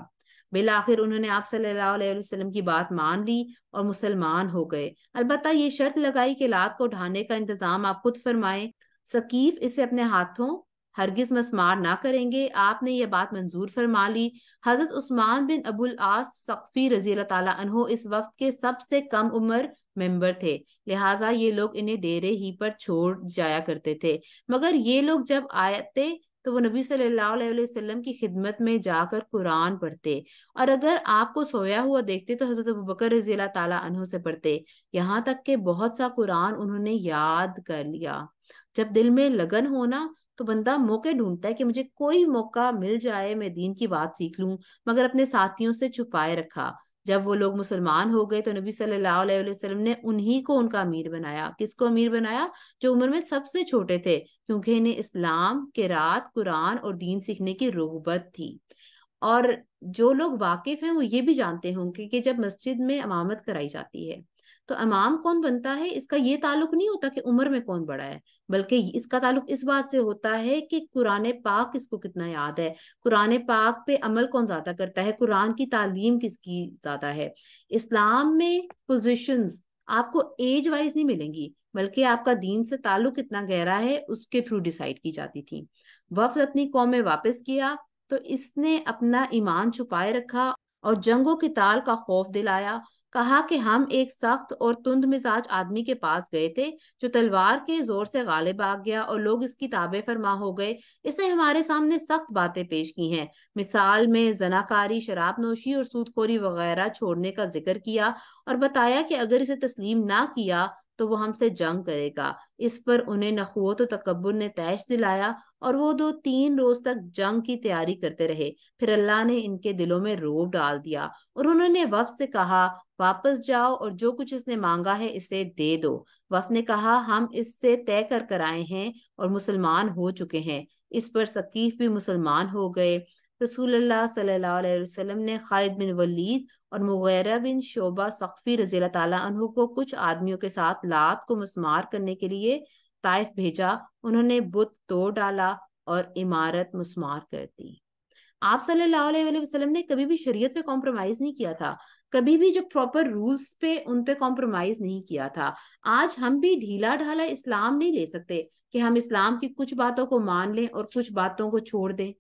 Speaker 1: बिल आखिर उन्होंने आप सल्लल्लाहु अलैहि वसल्लम की बात मान ली और मुसलमान हो गए अलबत्त ये शर्त लगाई कि लात को ढाने का इंतजाम आप खुद फरमाएं सकीफ इसे अपने हाथों हरगिज मसमार ना करेंगे आपने ये बात मंजूर फरमा ली हजरत उस्मान बिन अबुल आस सकफी रजी अल्लाह इस वक्त के सबसे कम उम्र मेंबर थे लिहाजा ये लोग इन्हें डेरे ही पर छोड़ जाया करते थे मगर ये लोग जब आते तो वो नबी सल्लल्लाहु अलैहि वसल्लम की खिदमत में जाकर कुरान पढ़ते और अगर आपको सोया हुआ देखते तो हज़रत अबू बकर रजी अल्लाह से पढ़ते यहाँ तक के बहुत सा कुरान उन्होंने याद कर लिया जब दिल में लगन होना तो बंदा मौके ढूंढता है कि मुझे कोई मौका मिल जाए मैं दीन की बात सीख लूं मगर अपने साथियों से छुपाए रखा जब वो लोग मुसलमान हो गए तो नबी सल्लल्लाहु अलैहि वसल्लम ने उन्हीं को उनका अमीर बनाया किसको अमीर बनाया जो उम्र में सबसे छोटे थे क्योंकि इन्हें इस्लाम के रात कुरान और दीन सीखने की रोहबत थी और जो लोग वाकिफ हैं वो ये भी जानते होंगे कि जब मस्जिद में अमामत कराई जाती है तो इमाम कौन बनता है इसका ये ताल्लुक नहीं होता कि उम्र में कौन बड़ा है बल्कि इसका ताल्लुक इस बात से होता है कि कुरान पाक इसको कितना याद है कुरान पाक पे अमल कौन ज्यादा करता है कुरान की तालीम किसकी ज्यादा है इस्लाम में पोजिशन आपको एज वाइज नहीं मिलेंगी बल्कि आपका दीन से ताल्लुक कितना गहरा है उसके थ्रू डिसाइड की जाती थी वफ अपनी कौम में वापस किया तो इसने अपना ईमान छुपाए रखा और जंगों के ताल का खौफ दिलाया कहा कि हम एक सख्त और तुंद मिजाज आदमी के पास गए थे जो तलवार के जोर से गालिब आ गया और लोग इसकी ताबे फरमा हो गए इसने हमारे सामने सख्त बातें पेश की हैं मिसाल में जनाकारी शराब नोशी और सूदखोरी वगैरह छोड़ने का जिक्र किया और बताया कि अगर इसे तस्लीम ना किया तो वो हमसे जंग करेगा इस पर उन्हें नखवत तो तकबर ने तैश दिलाया और वो दो तीन रोज तक जंग की तैयारी करते रहे फिर अल्लाह ने इनके दिलों में रोब डाल दिया और उन्होंने वफ से कहा वापस जाओ और जो कुछ इसने मांगा है इसे दे दो वफ ने कहा हम इससे तय कर कर आए हैं और मुसलमान हो चुके हैं इस पर सकीफ भी मुसलमान हो गए रसूल सल्लल्लाहु ने खालिद बिन वलीद और मुगैरा बिन शोबा सख्फी रजील तु को कुछ आदमियों के साथ लात को मसमार करने के लिए ताइफ भेजा उन्होंने बुत तोड़ डाला और इमारत मसमार कर दी आप सल्लल्लाहु अलैहि वसल्लम ने कभी भी शरीयत पे कॉम्प्रोमाइज नहीं किया था कभी भी जो प्रॉपर रूल्स पे उन पे कॉम्प्रोमाइज नहीं किया था आज हम भी ढीला ढाला इस्लाम नहीं ले सकते कि हम इस्लाम की कुछ बातों को मान लें और कुछ बातों को छोड़ दें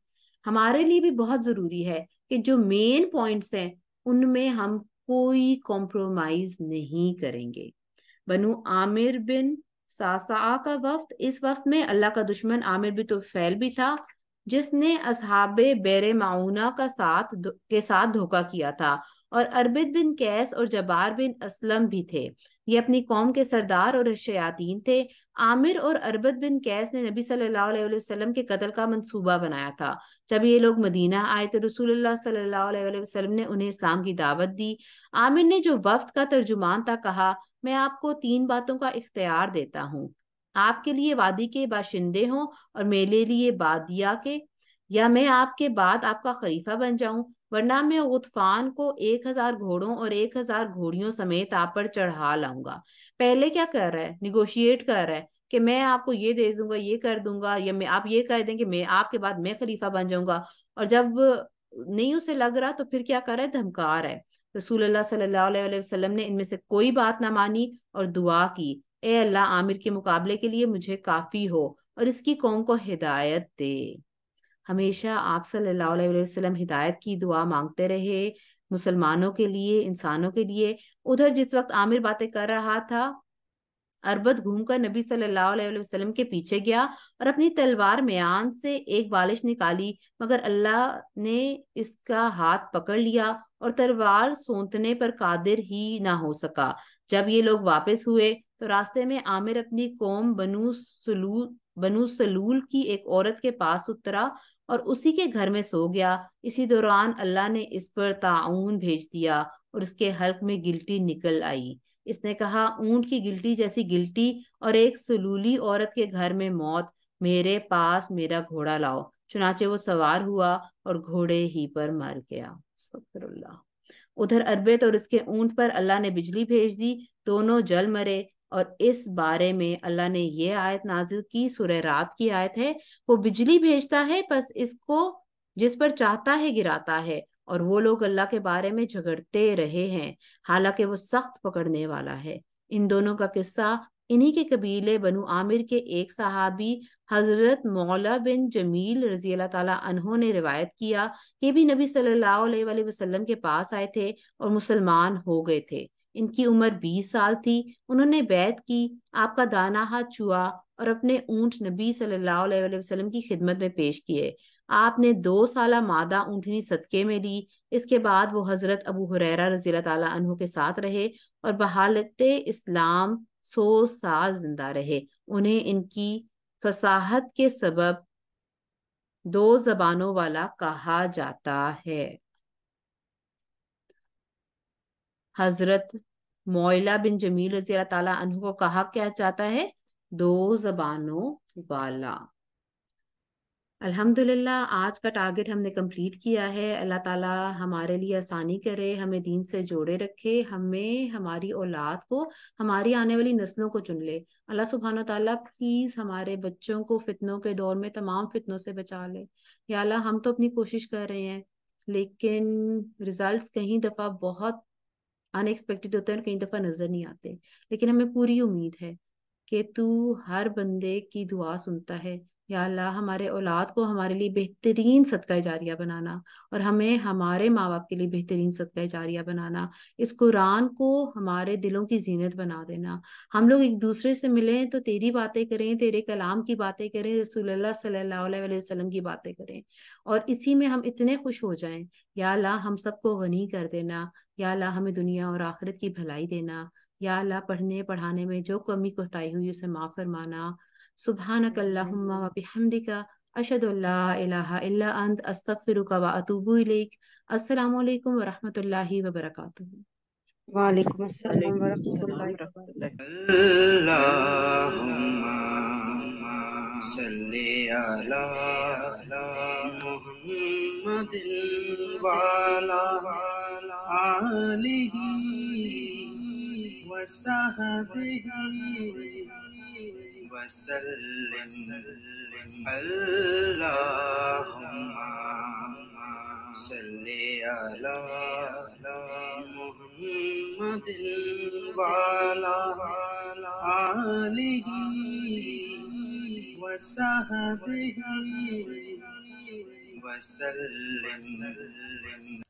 Speaker 1: हमारे लिए भी बहुत जरूरी है कि जो मेन पॉइंट्स हैं उनमें हम कोई कॉम्प्रोमाइज नहीं करेंगे बनु आमिर बिन सासा का वक्त इस वक्त में अल्लाह का दुश्मन आमिर भी तो फैल भी था जिसने असहाबे बेर माउना का साथ के साथ धोखा किया था और अरबिद बिन कैस और जबार बिन असलम भी थे ये अपनी कौम के सरदार और शयातीन थे आमिर और अरबद बिन कैस ने नबी सल्लल्लाहु अलैहि वसल्लम के कत्ल का मंसूबा बनाया था जब ये लोग मदीना आए तो रसूलुल्लाह सल्लल्लाहु अलैहि वसल्लम ने उन्हें इस्लाम की दावत दी आमिर ने जो वफ्त का तर्जुमान था कहा मैं आपको तीन बातों का इख्तियार देता हूँ आपके लिए वादी के बाशिंदे हों और मेरे लिए बादिया के या मैं आपके बाद आपका खलीफा बन जाऊं वरना मैं उत्फान को एक हजार घोड़ों और एक हजार घोड़ियों समेत आप पर चढ़ा लाऊंगा पहले क्या कर रहा है निगोशिएट कर रहा है कि मैं आपको ये दे दूंगा ये कर दूंगा या मैं आप ये कह दें कि मैं आपके बाद मैं खलीफा बन जाऊंगा और जब नहीं उसे लग रहा तो फिर क्या कर रहा है धमका रहा है रसूल सल्लाम ने इनमें से कोई बात ना मानी और दुआ की ए अल्लाह आमिर के मुकाबले के लिए मुझे काफी हो और इसकी कौम को हिदायत दे हमेशा आप सल्लल्लाहु अलैहि वसल्लम हिदायत की दुआ मांगते रहे मुसलमानों के लिए इंसानों के लिए उधर जिस वक्त आमिर बातें कर रहा था अरबद घूमकर नबी सल्लल्लाहु अलैहि वसल्लम के पीछे गया और अपनी तलवार म्यान से एक बालिश निकाली मगर अल्लाह ने इसका हाथ पकड़ लिया और तलवार सोतने पर कादिर ही ना हो सका जब ये लोग वापस हुए तो रास्ते में आमिर अपनी कौम बनु सलू बनु सलूल की एक औरत के पास उतरा और उसी के घर में सो गया इसी दौरान अल्लाह ने इस पर ताउन भेज दिया और उसके हल्क में गिल्टी निकल आई इसने कहा ऊंट की गिल्टी जैसी गिल्टी और एक सलूली औरत के घर में मौत मेरे पास मेरा घोड़ा लाओ चुनाचे वो सवार हुआ और घोड़े ही पर मर गया उधर अरबत और उसके ऊंट पर अल्लाह ने बिजली भेज दी दोनों जल मरे और इस बारे में अल्लाह ने ये आयत नाजिल की सुरह रात की आयत है वो बिजली भेजता है बस इसको जिस पर चाहता है गिराता है और वो लोग अल्लाह के बारे में झगड़ते रहे हैं हालांकि वो सख्त पकड़ने वाला है इन दोनों का किस्सा इन्हीं के कबीले बनु आमिर के एक सहाबी हजरत मौला बिन जमील रजी अल्लाह अनहों ने रिवायत किया ये भी नबी सल्लल्लाहु अलैहि वसल्लम के पास आए थे और मुसलमान हो गए थे इनकी उम्र बीस साल थी उन्होंने बैत की आपका दाना हाथ छुआ और अपने ऊंट नबी सल्लल्लाहु अलैहि वसल्लम की खिदमत में पेश किए आपने दो साल मादा ऊँटनी सदके में ली इसके बाद वो हजरत अबू हुरैरा रजी तहों के साथ रहे और बहालत इस्लाम सौ साल जिंदा रहे उन्हें इनकी फसाहत के सबब दो जबानों वाला कहा जाता है हजरत मोइला बिन जमील रजी अल्लाह को कहा क्या चाहता है दो जबानों वाला अल्हम्दुलिल्लाह आज का टारगेट हमने कंप्लीट किया है अल्लाह ताला हमारे लिए आसानी करे हमें दीन से जोड़े रखे हमें हमारी औलाद को हमारी आने वाली नस्लों को चुन ले अल्लाह सुबहान ताला प्लीज़ हमारे बच्चों को फितनों के दौर में तमाम फितनों से बचा ले या अल्लाह हम तो अपनी कोशिश कर रहे हैं लेकिन रिजल्ट्स कहीं दफ़ा बहुत अनएक्सपेक्टेड होते हैं और कई दफ़ा नज़र नहीं आते लेकिन हमें पूरी उम्मीद है कि तू हर बंदे की दुआ सुनता है या अल्लाह हमारे औलाद को हमारे लिए बेहतरीन सदका जारिया बनाना और हमें हमारे माँ बाप के लिए बेहतरीन सदका जारिया बनाना इस कुरान को हमारे दिलों की जीनत बना देना हम लोग एक दूसरे से मिलें तो तेरी बातें करें तेरे कलाम की बातें करें रसूल सल्लल्लाहु की बातें करें और इसी में हम इतने खुश हो जाएं या अल्लाह हम सबको गनी कर देना या अल्लाह हमें दुनिया और आखिरत की भलाई देना या अल्लाह पढ़ने पढ़ाने में जो कमी कोताही हुई उसे माफ़ फरमाना سبحانك اللهم وبحمدك أشهد أن لا إله إلا أنت أستغفرك وأتوب إليك السلام عليكم ورحمة الله وبركاته وعليكم السلام ورحمة الله وبركاته اللهم صل على محمد وعلى آله وصحبه وسلم اللهم صل على محمد وعلى آله وصحبه وسلم